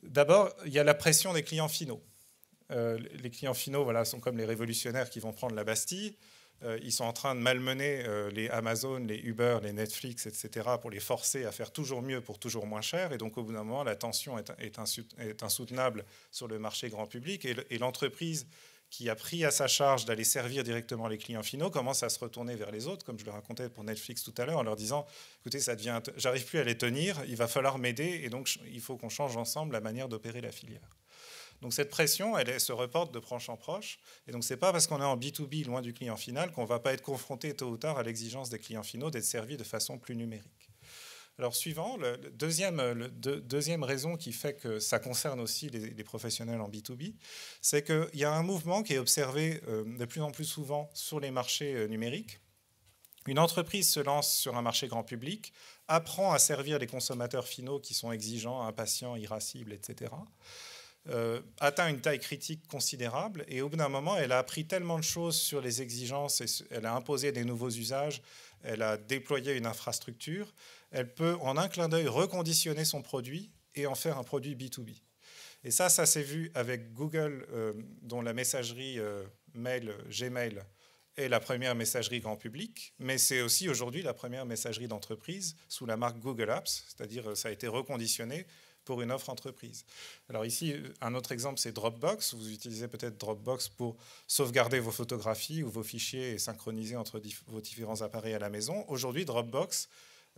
d'abord, il y a la pression des clients finaux. Euh, les clients finaux voilà, sont comme les révolutionnaires qui vont prendre la Bastille. Euh, ils sont en train de malmener les Amazon, les Uber, les Netflix, etc., pour les forcer à faire toujours mieux pour toujours moins cher. Et donc, au bout d'un moment, la tension est, est, insoutenable sur le marché grand public et l'entreprise qui a pris à sa charge d'aller servir directement les clients finaux commence à se retourner vers les autres, comme je le racontais pour Netflix tout à l'heure, en leur disant écoutez, ça devient, j'arrive plus à les tenir, il va falloir m'aider, et donc il faut qu'on change ensemble la manière d'opérer la filière. Donc cette pression, elle, se reporte de proche en proche. Et donc n'est pas parce qu'on est en B2B, loin du client final, qu'on va pas être confronté tôt ou tard à l'exigence des clients finaux d'être servi de façon plus numérique. Alors suivant, le, deuxième, deuxième raison qui fait que ça concerne aussi les, professionnels en B2B, c'est qu'il y a un mouvement qui est observé euh, de plus en plus souvent sur les marchés euh, numériques. Une entreprise se lance sur un marché grand public, apprend à servir les consommateurs finaux qui sont exigeants, impatients, irascibles, etc. Euh, atteint une taille critique considérable et au bout d'un moment, elle a appris tellement de choses sur les exigences, elle a imposé des nouveaux usages, elle a déployé une infrastructure elle peut en un clin d'œil reconditionner son produit et en faire un produit B2B. Et ça, ça s'est vu avec Google, euh, dont la messagerie euh, mail, Gmail, est la première messagerie grand public, mais c'est aussi aujourd'hui la première messagerie d'entreprise sous la marque Google Apps, c'est-à-dire euh, ça a été reconditionné pour une offre entreprise. Alors ici, un autre exemple, c'est Dropbox. Vous utilisez peut-être Dropbox pour sauvegarder vos photographies ou vos fichiers et synchroniser entre vos différents appareils à la maison. Aujourd'hui, Dropbox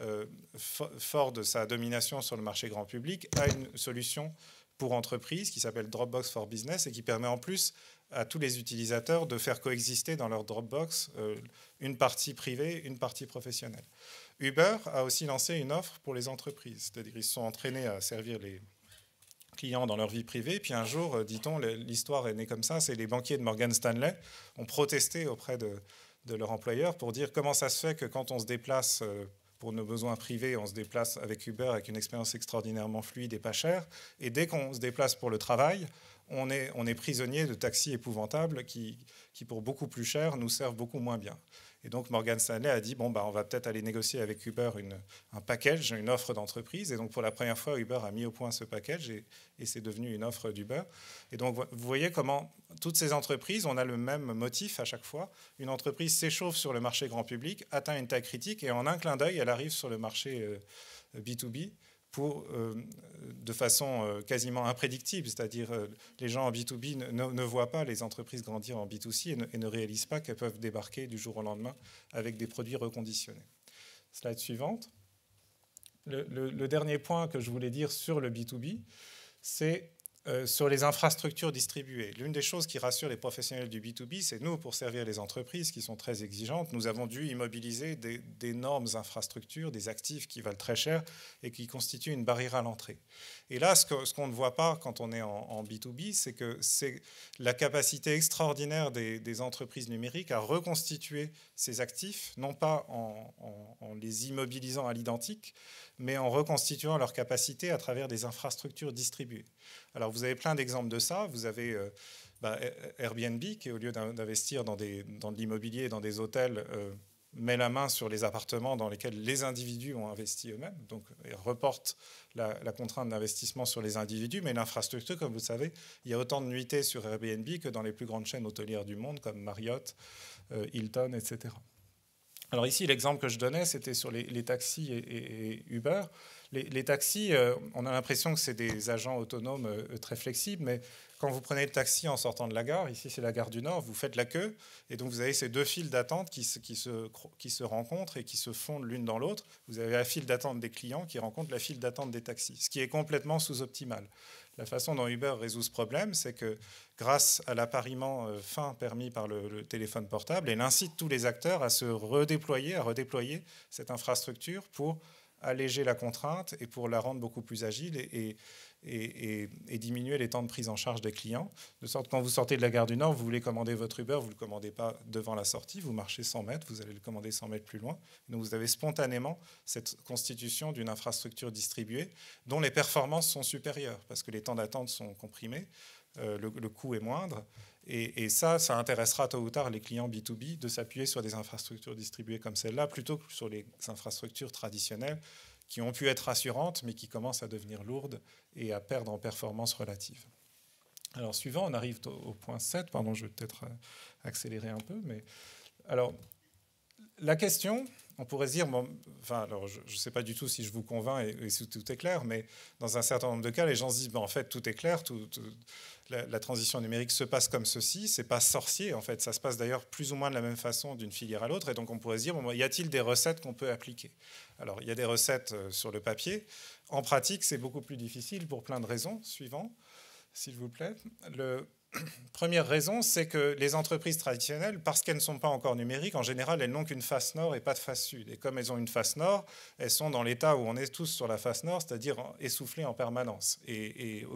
euh, fort de sa domination sur le marché grand public, a une solution pour entreprises qui s'appelle Dropbox for Business et qui permet en plus à tous les utilisateurs de faire coexister dans leur Dropbox euh, une partie privée, une partie professionnelle. Uber a aussi lancé une offre pour les entreprises, c'est-à-dire ils se sont entraînés à servir les clients dans leur vie privée, puis un jour, euh, dit-on, l'histoire est née comme ça, c'est les banquiers de Morgan Stanley ont protesté auprès de, de leur employeur pour dire comment ça se fait que quand on se déplace pour nos besoins privés, on se déplace avec Uber avec une expérience extraordinairement fluide et pas chère. Et dès qu'on se déplace pour le travail, on est, prisonnier de taxis épouvantables qui, pour beaucoup plus cher, nous servent beaucoup moins bien. Et donc Morgan Stanley a dit, bon, bah, on va peut-être aller négocier avec Uber un package, une offre d'entreprise. Et donc pour la première fois, Uber a mis au point ce package et, et c'est devenu une offre d'Uber. Et donc vous voyez comment toutes ces entreprises, on a le même motif à chaque fois. Une entreprise s'échauffe sur le marché grand public, atteint une taille critique et en un clin d'œil, elle arrive sur le marché B2B. Euh, pour, euh, de façon euh, quasiment imprédictible, c'est-à-dire euh, les gens en B2B ne, voient pas les entreprises grandir en B2C et ne, réalisent pas qu'elles peuvent débarquer du jour au lendemain avec des produits reconditionnés. Slide suivante. Le, le dernier point que je voulais dire sur le B2B, c'est euh, sur les infrastructures distribuées. L'une des choses qui rassure les professionnels du B2B, c'est nous, pour servir les entreprises qui sont très exigeantes, nous avons dû immobiliser d'énormes infrastructures, des actifs qui valent très cher et qui constituent une barrière à l'entrée. Et là, ce qu'on ne voit pas quand on est en, B2B, c'est que c'est la capacité extraordinaire des, entreprises numériques à reconstituer ces actifs, non pas en les immobilisant à l'identique, mais en reconstituant leur capacité à travers des infrastructures distribuées. Alors vous avez plein d'exemples de ça. Vous avez euh, bah, Airbnb qui, au lieu d'investir dans, de l'immobilier, dans des hôtels, euh, met la main sur les appartements dans lesquels les individus ont investi eux-mêmes, donc reporte la, la contrainte d'investissement sur les individus, mais l'infrastructure, comme vous le savez, il y a autant de nuitées sur Airbnb que dans les plus grandes chaînes hôtelières du monde, comme Marriott, euh, Hilton, etc. Alors ici, l'exemple que je donnais, c'était sur les, taxis et, Uber. Les, taxis, euh, on a l'impression que c'est des agents autonomes euh, très flexibles, mais quand vous prenez le taxi en sortant de la gare, ici c'est la gare du Nord, vous faites la queue, et donc vous avez ces deux files d'attente qui, se, qui se rencontrent et qui se fondent l'une dans l'autre. Vous avez la file d'attente des clients qui rencontre la file d'attente des taxis, ce qui est complètement sous-optimal. La façon dont Uber résout ce problème, c'est que grâce à l'appariement euh, fin permis par le, téléphone portable, elle incite tous les acteurs à se redéployer, à redéployer cette infrastructure pour alléger la contrainte et pour la rendre beaucoup plus agile et, et, diminuer les temps de prise en charge des clients. De sorte que quand vous sortez de la gare du Nord, vous voulez commander votre Uber, vous ne le commandez pas devant la sortie, vous marchez 100 mètres, vous allez le commander 100 mètres plus loin. Donc vous avez spontanément cette constitution d'une infrastructure distribuée dont les performances sont supérieures parce que les temps d'attente sont comprimés, euh, le, coût est moindre. Et, et, ça, ça intéressera tôt ou tard les clients B2B de s'appuyer sur des infrastructures distribuées comme celle-là plutôt que sur les infrastructures traditionnelles qui ont pu être rassurantes, mais qui commencent à devenir lourdes et à perdre en performance relative. Alors suivant, on arrive au, point 7, pardon, je vais peut-être euh, accélérer un peu, mais alors la question, on pourrait se dire, enfin, alors je ne sais pas du tout si je vous convainc et, si tout est clair, mais dans un certain nombre de cas, les gens se disent, ben, en fait, tout est clair, tout, la, transition numérique se passe comme ceci, c'est pas sorcier, en fait, ça se passe d'ailleurs plus ou moins de la même façon d'une filière à l'autre, et donc on pourrait se dire, ben, y a-t-il des recettes qu'on peut appliquer Alors, il y a des recettes euh, sur le papier, en pratique, c'est beaucoup plus difficile pour plein de raisons, suivant, s'il vous plaît. Le, Première raison, c'est que les entreprises traditionnelles, parce qu'elles ne sont pas encore numériques, en général, elles n'ont qu'une face nord et pas de face sud. Et comme elles ont une face nord, elles sont dans l'état où on est tous sur la face nord, c'est-à-dire essoufflées en permanence et, et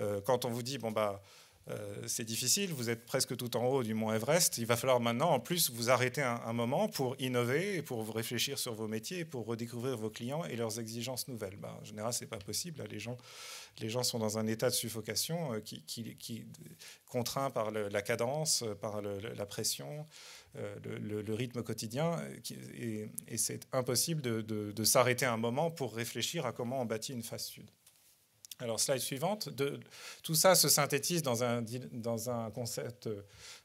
euh, quand on vous dit, bon, bah, euh, c'est difficile, vous êtes presque tout en haut du mont Everest, il va falloir maintenant, en plus, vous arrêter un, moment pour innover, et pour réfléchir sur vos métiers, et pour redécouvrir vos clients et leurs exigences nouvelles. Bah, en général, ce n'est pas possible. les gens les gens sont dans un état de suffocation euh, qui, est contraint par la cadence, euh, par la pression, euh, le, rythme quotidien, et, c'est impossible de, s'arrêter un moment pour réfléchir à comment on bâtit une face sud. Alors, slide suivante. tout ça se synthétise dans un, dans un concept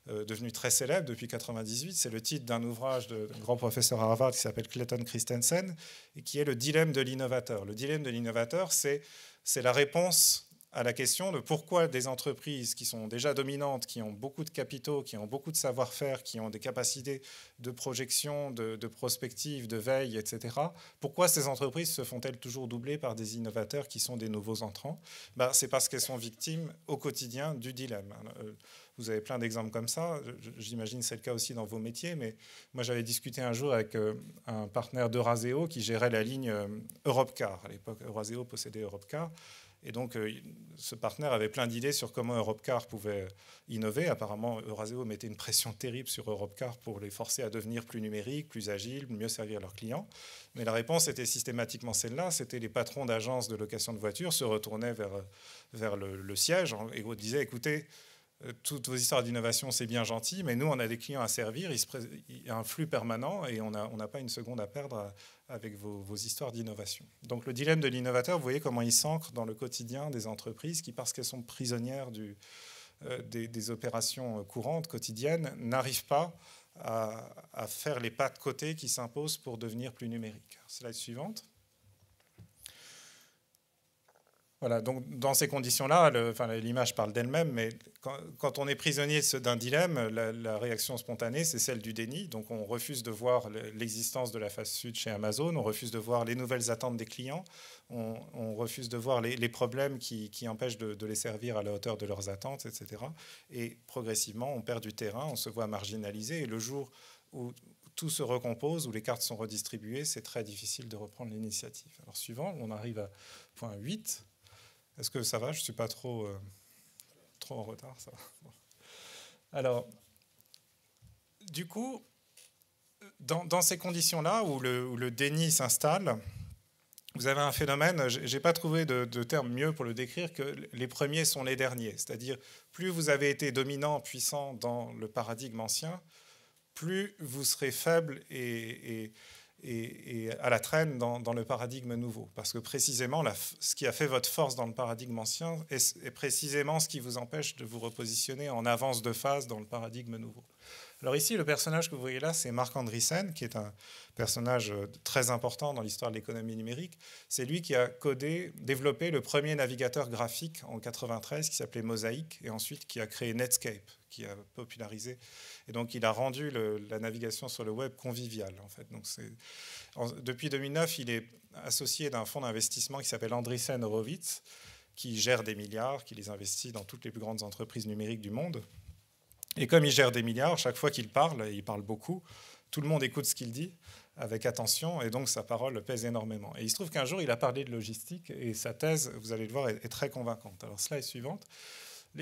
devenu très célèbre depuis 1998. C'est le titre d'un ouvrage de, grand professeur à Harvard qui s'appelle Clayton Christensen et qui est Le dilemme de l'innovateur. Le dilemme de l'innovateur, c'est c'est la réponse à la question de pourquoi des entreprises qui sont déjà dominantes, qui ont beaucoup de capitaux, qui ont beaucoup de savoir-faire, qui ont des capacités de projection, de, de, prospective, de veille, etc., pourquoi ces entreprises se font-elles toujours doubler par des innovateurs qui sont des nouveaux entrants ben, C'est parce qu'elles sont victimes au quotidien du dilemme. Euh, vous avez plein d'exemples comme ça. J'imagine c'est le cas aussi dans vos métiers. Mais moi, j'avais discuté un jour avec euh, un partenaire d'Euraseo qui gérait la ligne euh, Europcar. À l'époque, Euraseo possédait Europcar. Et donc, euh, ce partenaire avait plein d'idées sur comment Europcar pouvait innover. Apparemment, Euraseo mettait une pression terrible sur Europcar pour les forcer à devenir plus numériques, plus agiles, mieux servir leurs clients. Mais la réponse était systématiquement celle-là. C'était les patrons d'agences de location de voitures se retournaient vers, vers le siège et disaient, écoutez, euh, toutes vos histoires d'innovation, c'est bien gentil, mais nous, on a des clients à servir, il, y a un flux permanent et on n'a pas une seconde à perdre euh, avec vos, histoires d'innovation. Donc le dilemme de l'innovateur, vous voyez comment il s'ancre dans le quotidien des entreprises qui, parce qu'elles sont prisonnières du, euh, des, opérations courantes, quotidiennes, n'arrivent pas à, à, faire les pas de côté qui s'imposent pour devenir plus numériques. Slide suivante. Voilà, donc dans ces conditions-là, l'image parle d'elle-même, mais quand, on est prisonnier d'un dilemme, la, réaction spontanée, c'est celle du déni. Donc on refuse de voir l'existence de la face sud chez Amazon, on refuse de voir les nouvelles attentes des clients, on, refuse de voir les, problèmes qui, empêchent de, de, les servir à la hauteur de leurs attentes, etc. Et progressivement, on perd du terrain, on se voit marginalisé, et le jour où tout se recompose, où les cartes sont redistribuées, c'est très difficile de reprendre l'initiative. Alors suivant, on arrive à point 8. Est-ce que ça va Je ne suis pas trop, euh, trop en retard, ça Alors, du coup, dans, ces conditions-là, où, le, déni s'installe, vous avez un phénomène, je n'ai pas trouvé de, terme mieux pour le décrire, que les premiers sont les derniers. C'est-à-dire, plus vous avez été dominant, puissant dans le paradigme ancien, plus vous serez faible et et, à la traîne dans, le paradigme nouveau. Parce que précisément, ce qui a fait votre force dans le paradigme ancien est, précisément ce qui vous empêche de vous repositionner en avance de phase dans le paradigme nouveau. Alors ici, le personnage que vous voyez là, c'est Marc Andreessen, qui est un personnage euh, très important dans l'histoire de l'économie numérique. C'est lui qui a codé, développé le premier navigateur graphique en 93 qui s'appelait Mosaic et ensuite qui a créé Netscape qui a popularisé. Et donc, il a rendu la navigation sur le web conviviale, en fait. Donc, depuis 2009, il est associé d'un fonds d'investissement qui s'appelle Andreessen Horowitz, qui gère des milliards, qui les investit dans toutes les plus grandes entreprises numériques du monde. Et comme il gère des milliards, chaque fois qu'il parle, et il parle beaucoup, tout le monde écoute ce qu'il dit avec attention, et donc sa parole pèse énormément. Et il se trouve qu'un jour, il a parlé de logistique, et sa thèse, vous allez le voir, est, est très convaincante. Alors, cela est suivante.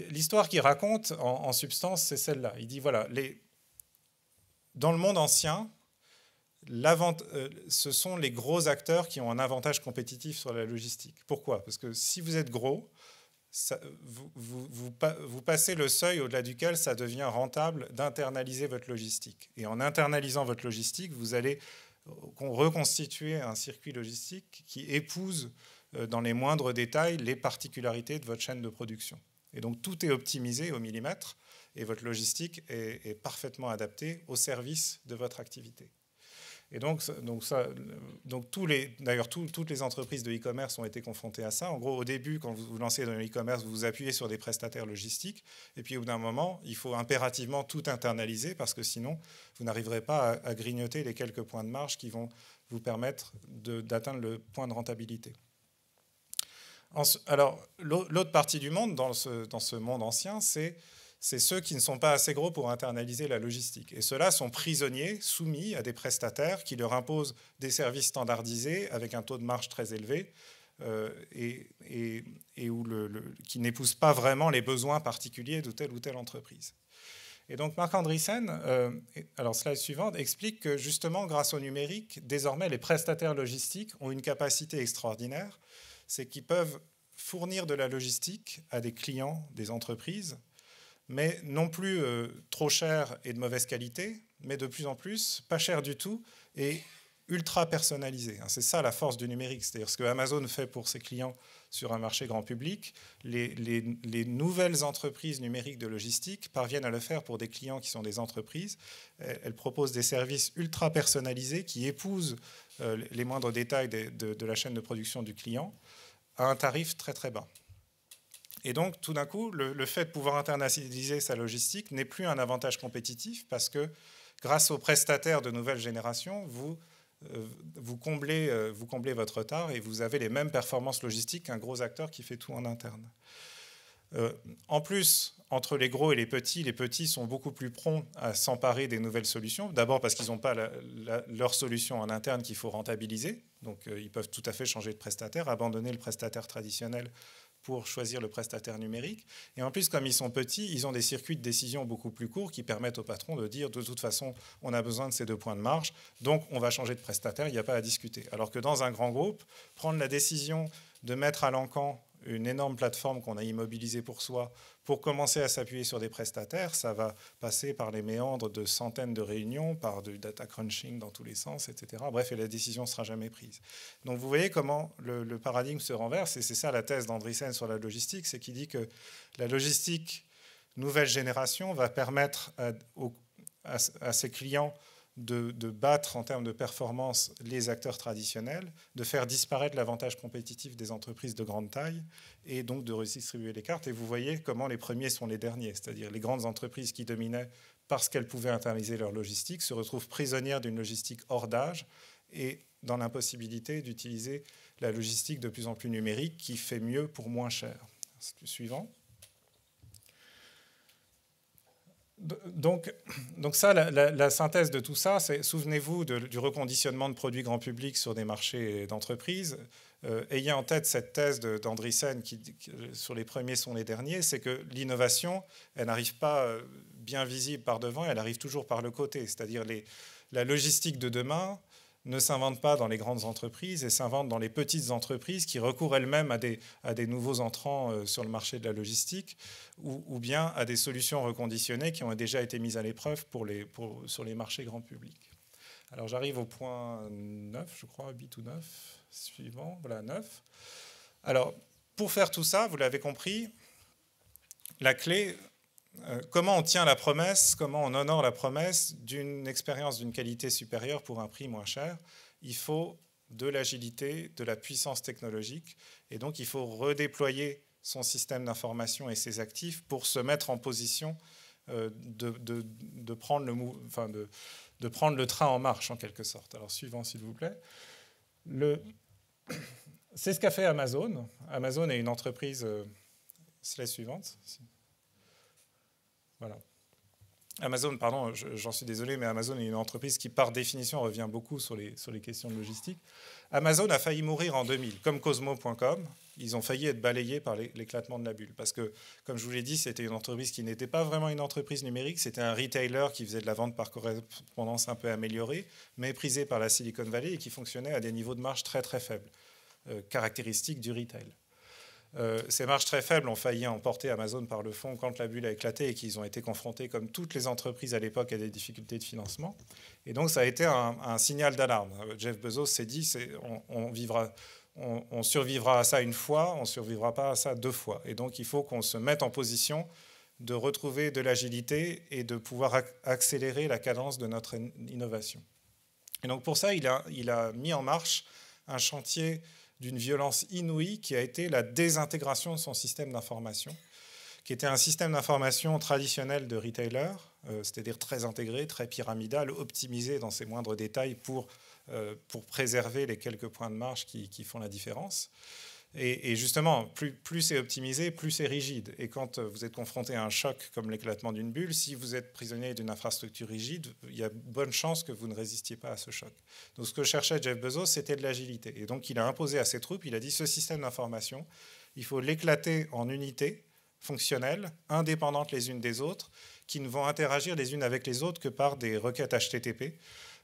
L'histoire qu'il raconte, en, substance, c'est celle-là. Il dit voilà, dans le monde ancien, euh, ce sont les gros acteurs qui ont un avantage compétitif sur la logistique. Pourquoi Parce que si vous êtes gros, vous, passez le seuil au-delà duquel ça devient rentable d'internaliser votre logistique. Et en internalisant votre logistique, vous allez reconstituer un circuit logistique qui épouse euh, dans les moindres détails les particularités de votre chaîne de production. Et donc tout est optimisé au millimètre et votre logistique est, parfaitement adaptée au service de votre activité. Et donc, donc, ça, donc tous les, d'ailleurs, toutes les entreprises de e-commerce ont été confrontées à ça. En gros, au début, quand vous lancez dans le e-commerce, vous vous appuyez sur des prestataires logistiques. Et puis, au bout d'un moment, il faut impérativement tout internaliser parce que sinon, vous n'arriverez pas à grignoter les quelques points de marge qui vont vous permettre d'atteindre le point de rentabilité alors, l'autre partie du monde, dans ce, monde ancien, c'est ceux qui ne sont pas assez gros pour internaliser la logistique. Et ceux-là sont prisonniers, soumis à des prestataires qui leur imposent des services standardisés avec un taux de marge très élevé euh, et, où le, qui n'épousent pas vraiment les besoins particuliers de telle ou telle entreprise. Et donc Marc Andreessen, euh, alors slide suivante, explique que justement grâce au numérique, désormais les prestataires logistiques ont une capacité extraordinaire c'est qu'ils peuvent fournir de la logistique à des clients, des entreprises, mais non plus euh, trop cher et de mauvaise qualité, mais de plus en plus pas cher du tout et ultra personnalisé. Hein. C'est ça la force du numérique, c'est-à-dire ce que Amazon fait pour ses clients sur un marché grand public. Les, nouvelles entreprises numériques de logistique parviennent à le faire pour des clients qui sont des entreprises. Elles, proposent des services ultra personnalisés qui épousent euh, les moindres détails de, la chaîne de production du client à un tarif très très bas. Et donc, tout d'un coup, le, fait de pouvoir internationaliser sa logistique n'est plus un avantage compétitif parce que grâce aux prestataires de nouvelle génération, vous euh, vous comblez, euh, vous comblez votre retard et vous avez les mêmes performances logistiques qu'un gros acteur qui fait tout en interne. Euh, en plus, entre les gros et les petits, les petits sont beaucoup plus prompts à s'emparer des nouvelles solutions. D'abord parce qu'ils n'ont pas leur solution en interne qu'il faut rentabiliser. Donc ils peuvent tout à fait changer de prestataire, abandonner le prestataire traditionnel pour choisir le prestataire numérique. Et en plus, comme ils sont petits, ils ont des circuits de décision beaucoup plus courts qui permettent au patron de dire de toute façon, on a besoin de ces deux points de marge, donc on va changer de prestataire, il n'y a pas à discuter. Alors que dans un grand groupe, prendre la décision de mettre à l'encan une énorme plateforme qu'on a immobilisée pour soi pour commencer à s'appuyer sur des prestataires. Ça va passer par les méandres de centaines de réunions, par du data crunching dans tous les sens, etc. Bref, et la décision ne sera jamais prise. Donc vous voyez comment le, paradigme se renverse, et c'est ça la thèse Sen sur la logistique, c'est qu'il dit que la logistique nouvelle génération va permettre à ses clients de, battre en termes de performance les acteurs traditionnels, de faire disparaître l'avantage compétitif des entreprises de grande taille et donc de redistribuer les cartes. Et vous voyez comment les premiers sont les derniers, c'est-à-dire les grandes entreprises qui dominaient parce qu'elles pouvaient internaliser leur logistique se retrouvent prisonnières d'une logistique hors d'âge et dans l'impossibilité d'utiliser la logistique de plus en plus numérique qui fait mieux pour moins cher. Suivant. Donc, donc ça, la, synthèse de tout ça, c'est souvenez-vous du reconditionnement de produits grand public sur des marchés d'entreprise. Euh, ayez en tête cette thèse d'Andriessen qui, qui, sur les premiers sont les derniers, c'est que l'innovation, elle n'arrive pas euh, bien visible par devant, elle arrive toujours par le côté. C'est-à-dire la logistique de demain, ne s'invente pas dans les grandes entreprises et s'invente dans les petites entreprises qui recourent elles-mêmes à des, à des nouveaux entrants euh, sur le marché de la logistique ou, bien à des solutions reconditionnées qui ont déjà été mises à l'épreuve pour les, pour, sur les marchés grand public. Alors j'arrive au point 9, je crois, b ou 9, suivant, voilà 9. Alors pour faire tout ça, vous l'avez compris, la clé, euh, comment on tient la promesse, comment on honore la promesse d'une expérience d'une qualité supérieure pour un prix moins cher, il faut de l'agilité, de la puissance technologique, et donc il faut redéployer son système d'information et ses actifs pour se mettre en position euh, de, prendre le, train en marche, en quelque sorte. Alors, suivant, s'il vous plaît. C'est ce qu'a fait Amazon. Amazon est une entreprise... C'est euh, la suivante. Voilà. Amazon, pardon, j'en suis désolé, mais Amazon est une entreprise qui, par définition, revient beaucoup sur les, questions de logistique. Amazon a failli mourir en 2000, comme Cosmo.com. Ils ont failli être balayés par l'éclatement de la bulle. Parce que, comme je vous l'ai dit, c'était une entreprise qui n'était pas vraiment une entreprise numérique. C'était un retailer qui faisait de la vente par correspondance un peu améliorée, méprisé par la Silicon Valley et qui fonctionnait à des niveaux de marge très très faibles, euh, caractéristiques du retail. Euh, ces marges très faibles ont failli emporter Amazon par le fond quand la bulle a éclaté et qu'ils ont été confrontés, comme toutes les entreprises à l'époque, à des difficultés de financement. Et donc, ça a été un, signal d'alarme. Jeff Bezos s'est dit, on, on, on, survivra à ça une fois, on survivra pas à ça deux fois. Et donc, il faut qu'on se mette en position de retrouver de l'agilité et de pouvoir accélérer la cadence de notre innovation. Et donc, pour ça, il a, il a mis en marche un chantier d'une violence inouïe qui a été la désintégration de son système d'information, qui était un système d'information traditionnel de retailer, euh, c'est-à-dire très intégré, très pyramidal, optimisé dans ses moindres détails pour, euh, pour préserver les quelques points de marge qui font la différence. Et, justement, plus, plus c'est optimisé, plus c'est rigide. Et quand euh, vous êtes confronté à un choc comme l'éclatement d'une bulle, si vous êtes prisonnier d'une infrastructure rigide, il y a bonne chance que vous ne résistiez pas à ce choc. Donc ce que cherchait Jeff Bezos, c'était de l'agilité. Et donc il a imposé à ses troupes, il a dit ce système d'information, il faut l'éclater en unités fonctionnelles, indépendantes les unes des autres, qui ne vont interagir les unes avec les autres que par des requêtes HTTP.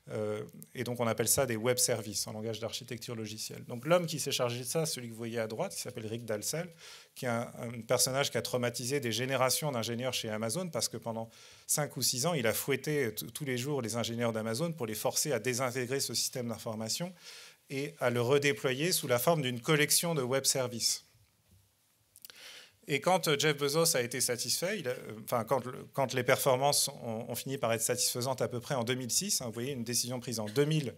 Euh, et donc on appelle ça des web services en langage d'architecture logicielle. Donc l'homme qui s'est chargé de ça, celui que vous voyez à droite, qui s'appelle Rick Dalsell, qui est un, un, personnage qui a traumatisé des générations d'ingénieurs chez Amazon parce que pendant 5 ou 6 ans, il a fouetté tous les jours les ingénieurs d'Amazon pour les forcer à désintégrer ce système d'information et à le redéployer sous la forme d'une collection de web services. Et quand euh, Jeff Bezos a été satisfait, euh, quand, les performances ont, fini par être satisfaisantes à peu près en 2006, hein, vous voyez, une décision prise en 2000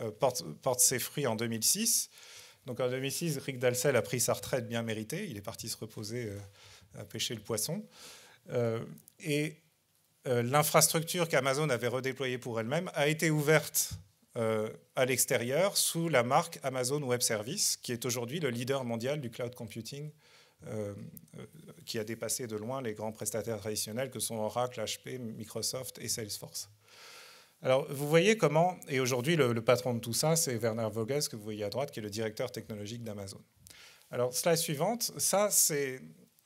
euh, porte, ses fruits en 2006. Donc en 2006, Rick Dalsell a pris sa retraite bien méritée. Il est parti se reposer à pêcher le poisson. et l'infrastructure qu'Amazon avait redéployée pour elle-même a été ouverte à l'extérieur sous la marque Amazon Web Services, qui est aujourd'hui le leader mondial du cloud computing euh, euh, qui a dépassé de loin les grands prestataires traditionnels que sont Oracle, HP, Microsoft et Salesforce. Alors, vous voyez comment, et aujourd'hui, le, patron de tout ça, c'est Werner Vogels, que vous voyez à droite, qui est le directeur technologique d'Amazon. Alors, slide suivante, ça, c'est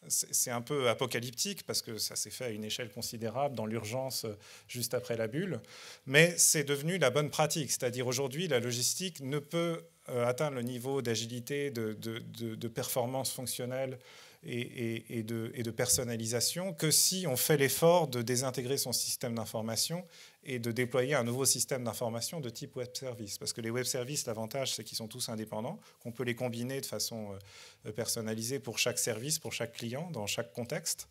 c'est un peu apocalyptique parce que ça s'est fait à une échelle considérable dans l'urgence euh, juste après la bulle, mais c'est devenu la bonne pratique. C'est-à-dire aujourd'hui, la logistique ne peut euh, atteindre le niveau d'agilité, de, performance fonctionnelle et, et, de, personnalisation que si on fait l'effort de désintégrer son système d'information et de déployer un nouveau système d'information de type web service. Parce que les web services, l'avantage, c'est qu'ils sont tous indépendants, qu'on peut les combiner de façon euh, personnalisée pour chaque service, pour chaque client, dans chaque contexte.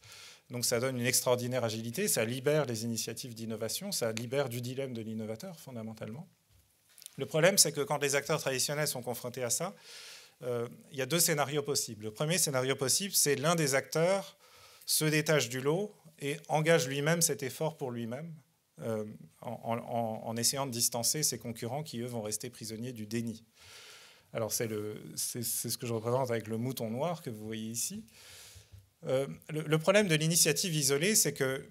Donc ça donne une extraordinaire agilité, ça libère les initiatives d'innovation, ça libère du dilemme de l'innovateur fondamentalement. Le problème, c'est que quand les acteurs traditionnels sont confrontés à ça, euh, il y a deux scénarios possibles. Le premier scénario possible, c'est l'un des acteurs se détache du lot et engage lui-même cet effort pour lui-même, euh, en, essayant de distancer ses concurrents qui, eux, vont rester prisonniers du déni. Alors, c'est ce que je représente avec le mouton noir que vous voyez ici. Euh, le, problème de l'initiative isolée, c'est que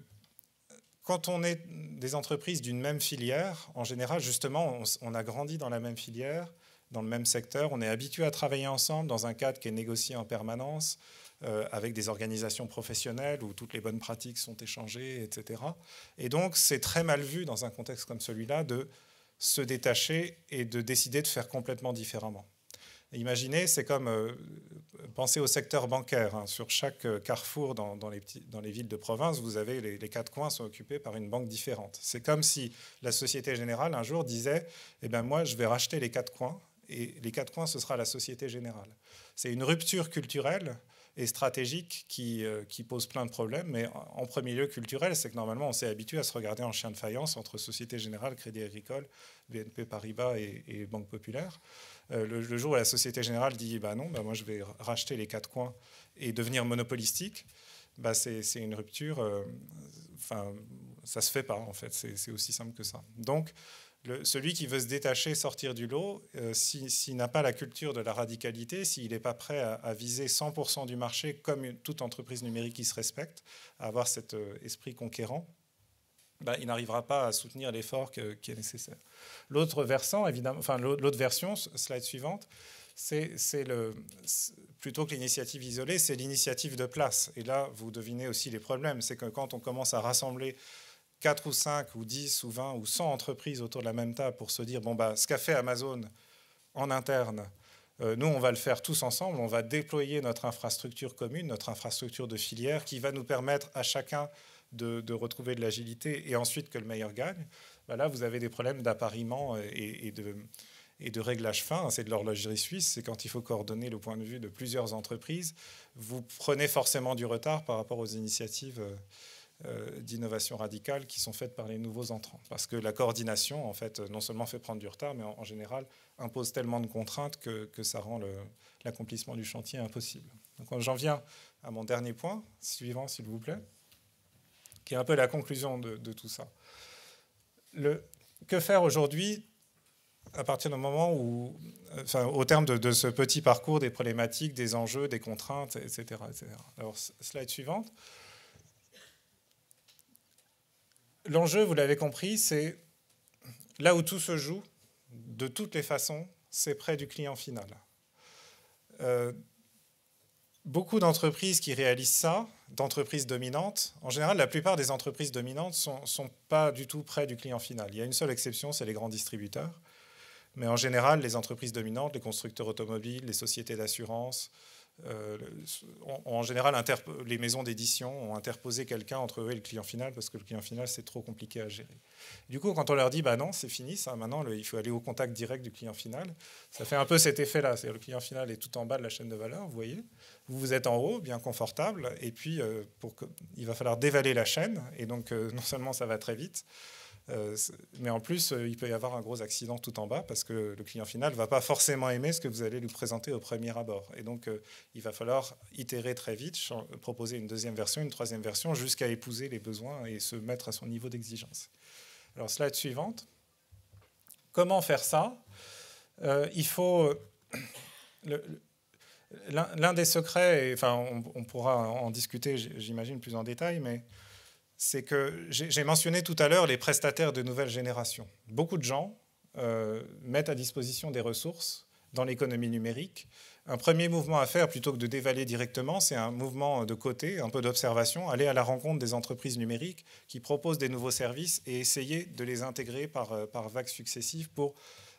quand on est des entreprises d'une même filière, en général, justement, on, a grandi dans la même filière, dans le même secteur, on est habitué à travailler ensemble dans un cadre qui est négocié en permanence, euh, avec des organisations professionnelles où toutes les bonnes pratiques sont échangées, etc. Et donc, c'est très mal vu dans un contexte comme celui-là de se détacher et de décider de faire complètement différemment. Imaginez, c'est comme euh, penser au secteur bancaire. Hein. Sur chaque euh, carrefour dans, les villes de province, vous avez les, quatre coins sont occupés par une banque différente. C'est comme si la Société Générale un jour disait Eh bien, moi, je vais racheter les quatre coins, et les quatre coins, ce sera la Société Générale. C'est une rupture culturelle et stratégique qui, euh, pose plein de problèmes, mais en premier lieu culturel, c'est que normalement on s'est habitué à se regarder en chien de faïence entre Société Générale, Crédit Agricole, BNP Paribas et Banque Populaire. Euh, le, jour où la Société Générale dit bah non, bah moi je vais racheter les quatre coins et devenir monopolistique, bah c'est une rupture. Euh, enfin, ça se fait pas en fait. C'est aussi simple que ça. Donc celui qui veut se détacher, sortir du lot, euh, s'il n'a pas la culture de la radicalité, s'il n'est pas prêt à, viser 100% du marché comme toute entreprise numérique qui se respecte, à avoir cet esprit conquérant, bah, il n'arrivera pas à soutenir l'effort qui est nécessaire. L'autre versant, évidemment, enfin l'autre version, slide suivante, c'est le plutôt que l'initiative isolée, c'est l'initiative de place. Et là, vous devinez aussi les problèmes. C'est que quand on commence à rassembler 4 ou 5 ou 10 ou 20 ou 100 entreprises autour de la même table pour se dire, bon, bah, ce qu'a fait Amazon en interne, euh, nous, on va le faire tous ensemble, on va déployer notre infrastructure commune, notre infrastructure de filière qui va nous permettre à chacun de, retrouver de l'agilité et ensuite que le meilleur gagne, bah là, vous avez des problèmes d'appariement et, de, réglage fin. Hein, c'est de l'horlogerie suisse. C'est quand il faut coordonner le point de vue de plusieurs entreprises, vous prenez forcément du retard par rapport aux initiatives euh, euh, d'innovation radicale qui sont faites par les nouveaux entrants. Parce que la coordination, en fait, non seulement fait prendre du retard, mais en, général impose tellement de contraintes que, ça rend l'accomplissement du chantier impossible. Donc j'en viens à mon dernier point, suivant s'il vous plaît qui est un peu la conclusion de, tout ça. que faire aujourd'hui à partir du moment où, enfin, au terme de, ce petit parcours des problématiques, des enjeux, des contraintes, etc. Alors, slide suivante. L'enjeu, vous l'avez compris, c'est là où tout se joue, de toutes les façons, c'est près du client final. Euh, beaucoup d'entreprises qui réalisent ça, d'entreprises dominantes, en général, la plupart des entreprises dominantes ne sont, sont, pas du tout près du client final. Il y a une seule exception, c'est les grands distributeurs. Mais en général, les entreprises dominantes, les constructeurs automobiles, les sociétés d'assurance, euh, en, général, les maisons d'édition ont interposé quelqu'un entre eux et le client final parce que le client final, c'est trop compliqué à gérer. Du coup, quand on leur dit, bah non, c'est fini, ça, maintenant, il faut aller au contact direct du client final, ça fait un peu cet effet-là. le client final est tout en bas de la chaîne de valeur, vous voyez. Vous, vous êtes en haut, bien confortable, et puis euh, pour il va falloir dévaler la chaîne, et donc euh, non seulement ça va très vite, euh, mais en plus, euh, il peut y avoir un gros accident tout en bas parce que le client final ne va pas forcément aimer ce que vous allez lui présenter au premier abord. Et donc, euh, il va falloir itérer très vite, proposer une deuxième version, une troisième version, jusqu'à épouser les besoins et se mettre à son niveau d'exigence. Alors, slide suivante. Comment faire ça Il faut... L'un des secrets, et, enfin, on pourra en discuter, j'imagine, plus en détail, mais c'est que j'ai mentionné tout à l'heure les prestataires de nouvelle génération. Beaucoup de gens euh, mettent à disposition des ressources dans l'économie numérique. Un premier mouvement à faire, plutôt que de dévaler directement, c'est un mouvement de côté, un peu d'observation, aller à la rencontre des entreprises numériques qui proposent des nouveaux services et essayer de les intégrer par, euh, vagues successives pour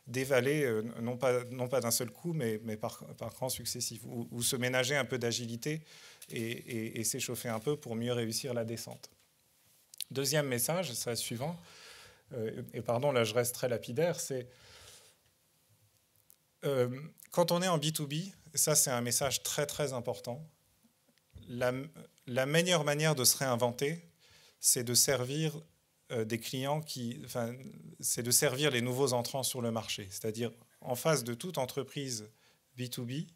dévaler, euh, non pas, d'un seul coup, mais, par, par successif, ou, se ménager un peu d'agilité et s'échauffer un peu pour mieux réussir la descente. Deuxième message, c'est suivant, euh, et pardon, là je reste très lapidaire, c'est euh, quand on est en B2B, ça c'est un message très très important, la, meilleure manière de se réinventer, c'est de servir euh, des clients qui, enfin, c'est de servir les nouveaux entrants sur le marché. C'est-à-dire, en face de toute entreprise B2B,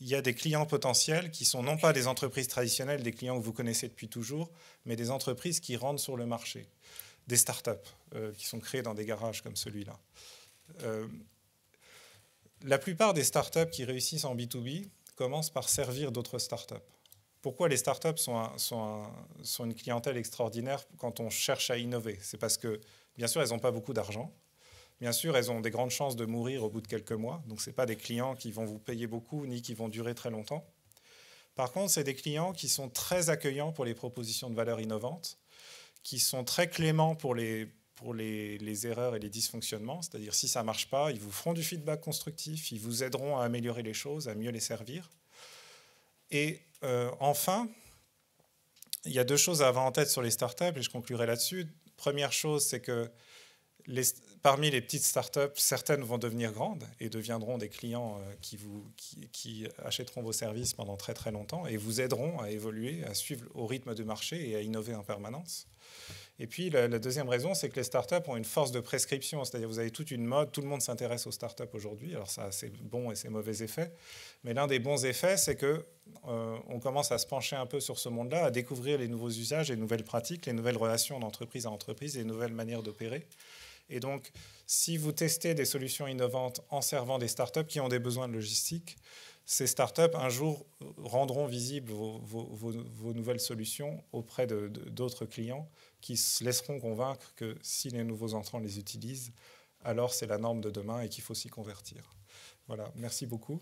il y a des clients potentiels qui sont non pas des entreprises traditionnelles, des clients que vous connaissez depuis toujours, mais des entreprises qui rentrent sur le marché, des startups euh, qui sont créées dans des garages comme celui-là. Euh, la plupart des startups qui réussissent en B2B commencent par servir d'autres startups. Pourquoi les startups sont, sont une clientèle extraordinaire quand on cherche à innover C'est parce que, bien sûr, elles n'ont pas beaucoup d'argent, Bien sûr, elles ont des grandes chances de mourir au bout de quelques mois, donc ce pas des clients qui vont vous payer beaucoup ni qui vont durer très longtemps. Par contre, c'est des clients qui sont très accueillants pour les propositions de valeur innovantes, qui sont très cléments pour les, pour les, erreurs et les dysfonctionnements, c'est-à-dire si ça ne marche pas, ils vous feront du feedback constructif, ils vous aideront à améliorer les choses, à mieux les servir. Et euh, enfin, il y a deux choses à avoir en tête sur les startups, et je conclurai là-dessus. Première chose, c'est que les, parmi les petites startups, certaines vont devenir grandes et deviendront des clients euh, qui, achèteront vos services pendant très très longtemps et vous aideront à évoluer, à suivre au rythme du marché et à innover en permanence. Et puis la, deuxième raison, c'est que les startups ont une force de prescription, c'est-à-dire vous avez toute une mode, tout le monde s'intéresse aux startups aujourd'hui, alors ça a ses bons et ses mauvais effets, mais l'un des bons effets, c'est que euh, commence à se pencher un peu sur ce monde-là, à découvrir les nouveaux usages, les nouvelles pratiques, les nouvelles relations d'entreprise à entreprise, et les nouvelles manières d'opérer. Et donc, si vous testez des solutions innovantes en servant des startups qui ont des besoins de logistique, ces startups, un jour, rendront visibles vos, vos nouvelles solutions auprès d'autres clients qui se laisseront convaincre que si les nouveaux entrants les utilisent, alors c'est la norme de demain et qu'il faut s'y convertir. Voilà, merci beaucoup.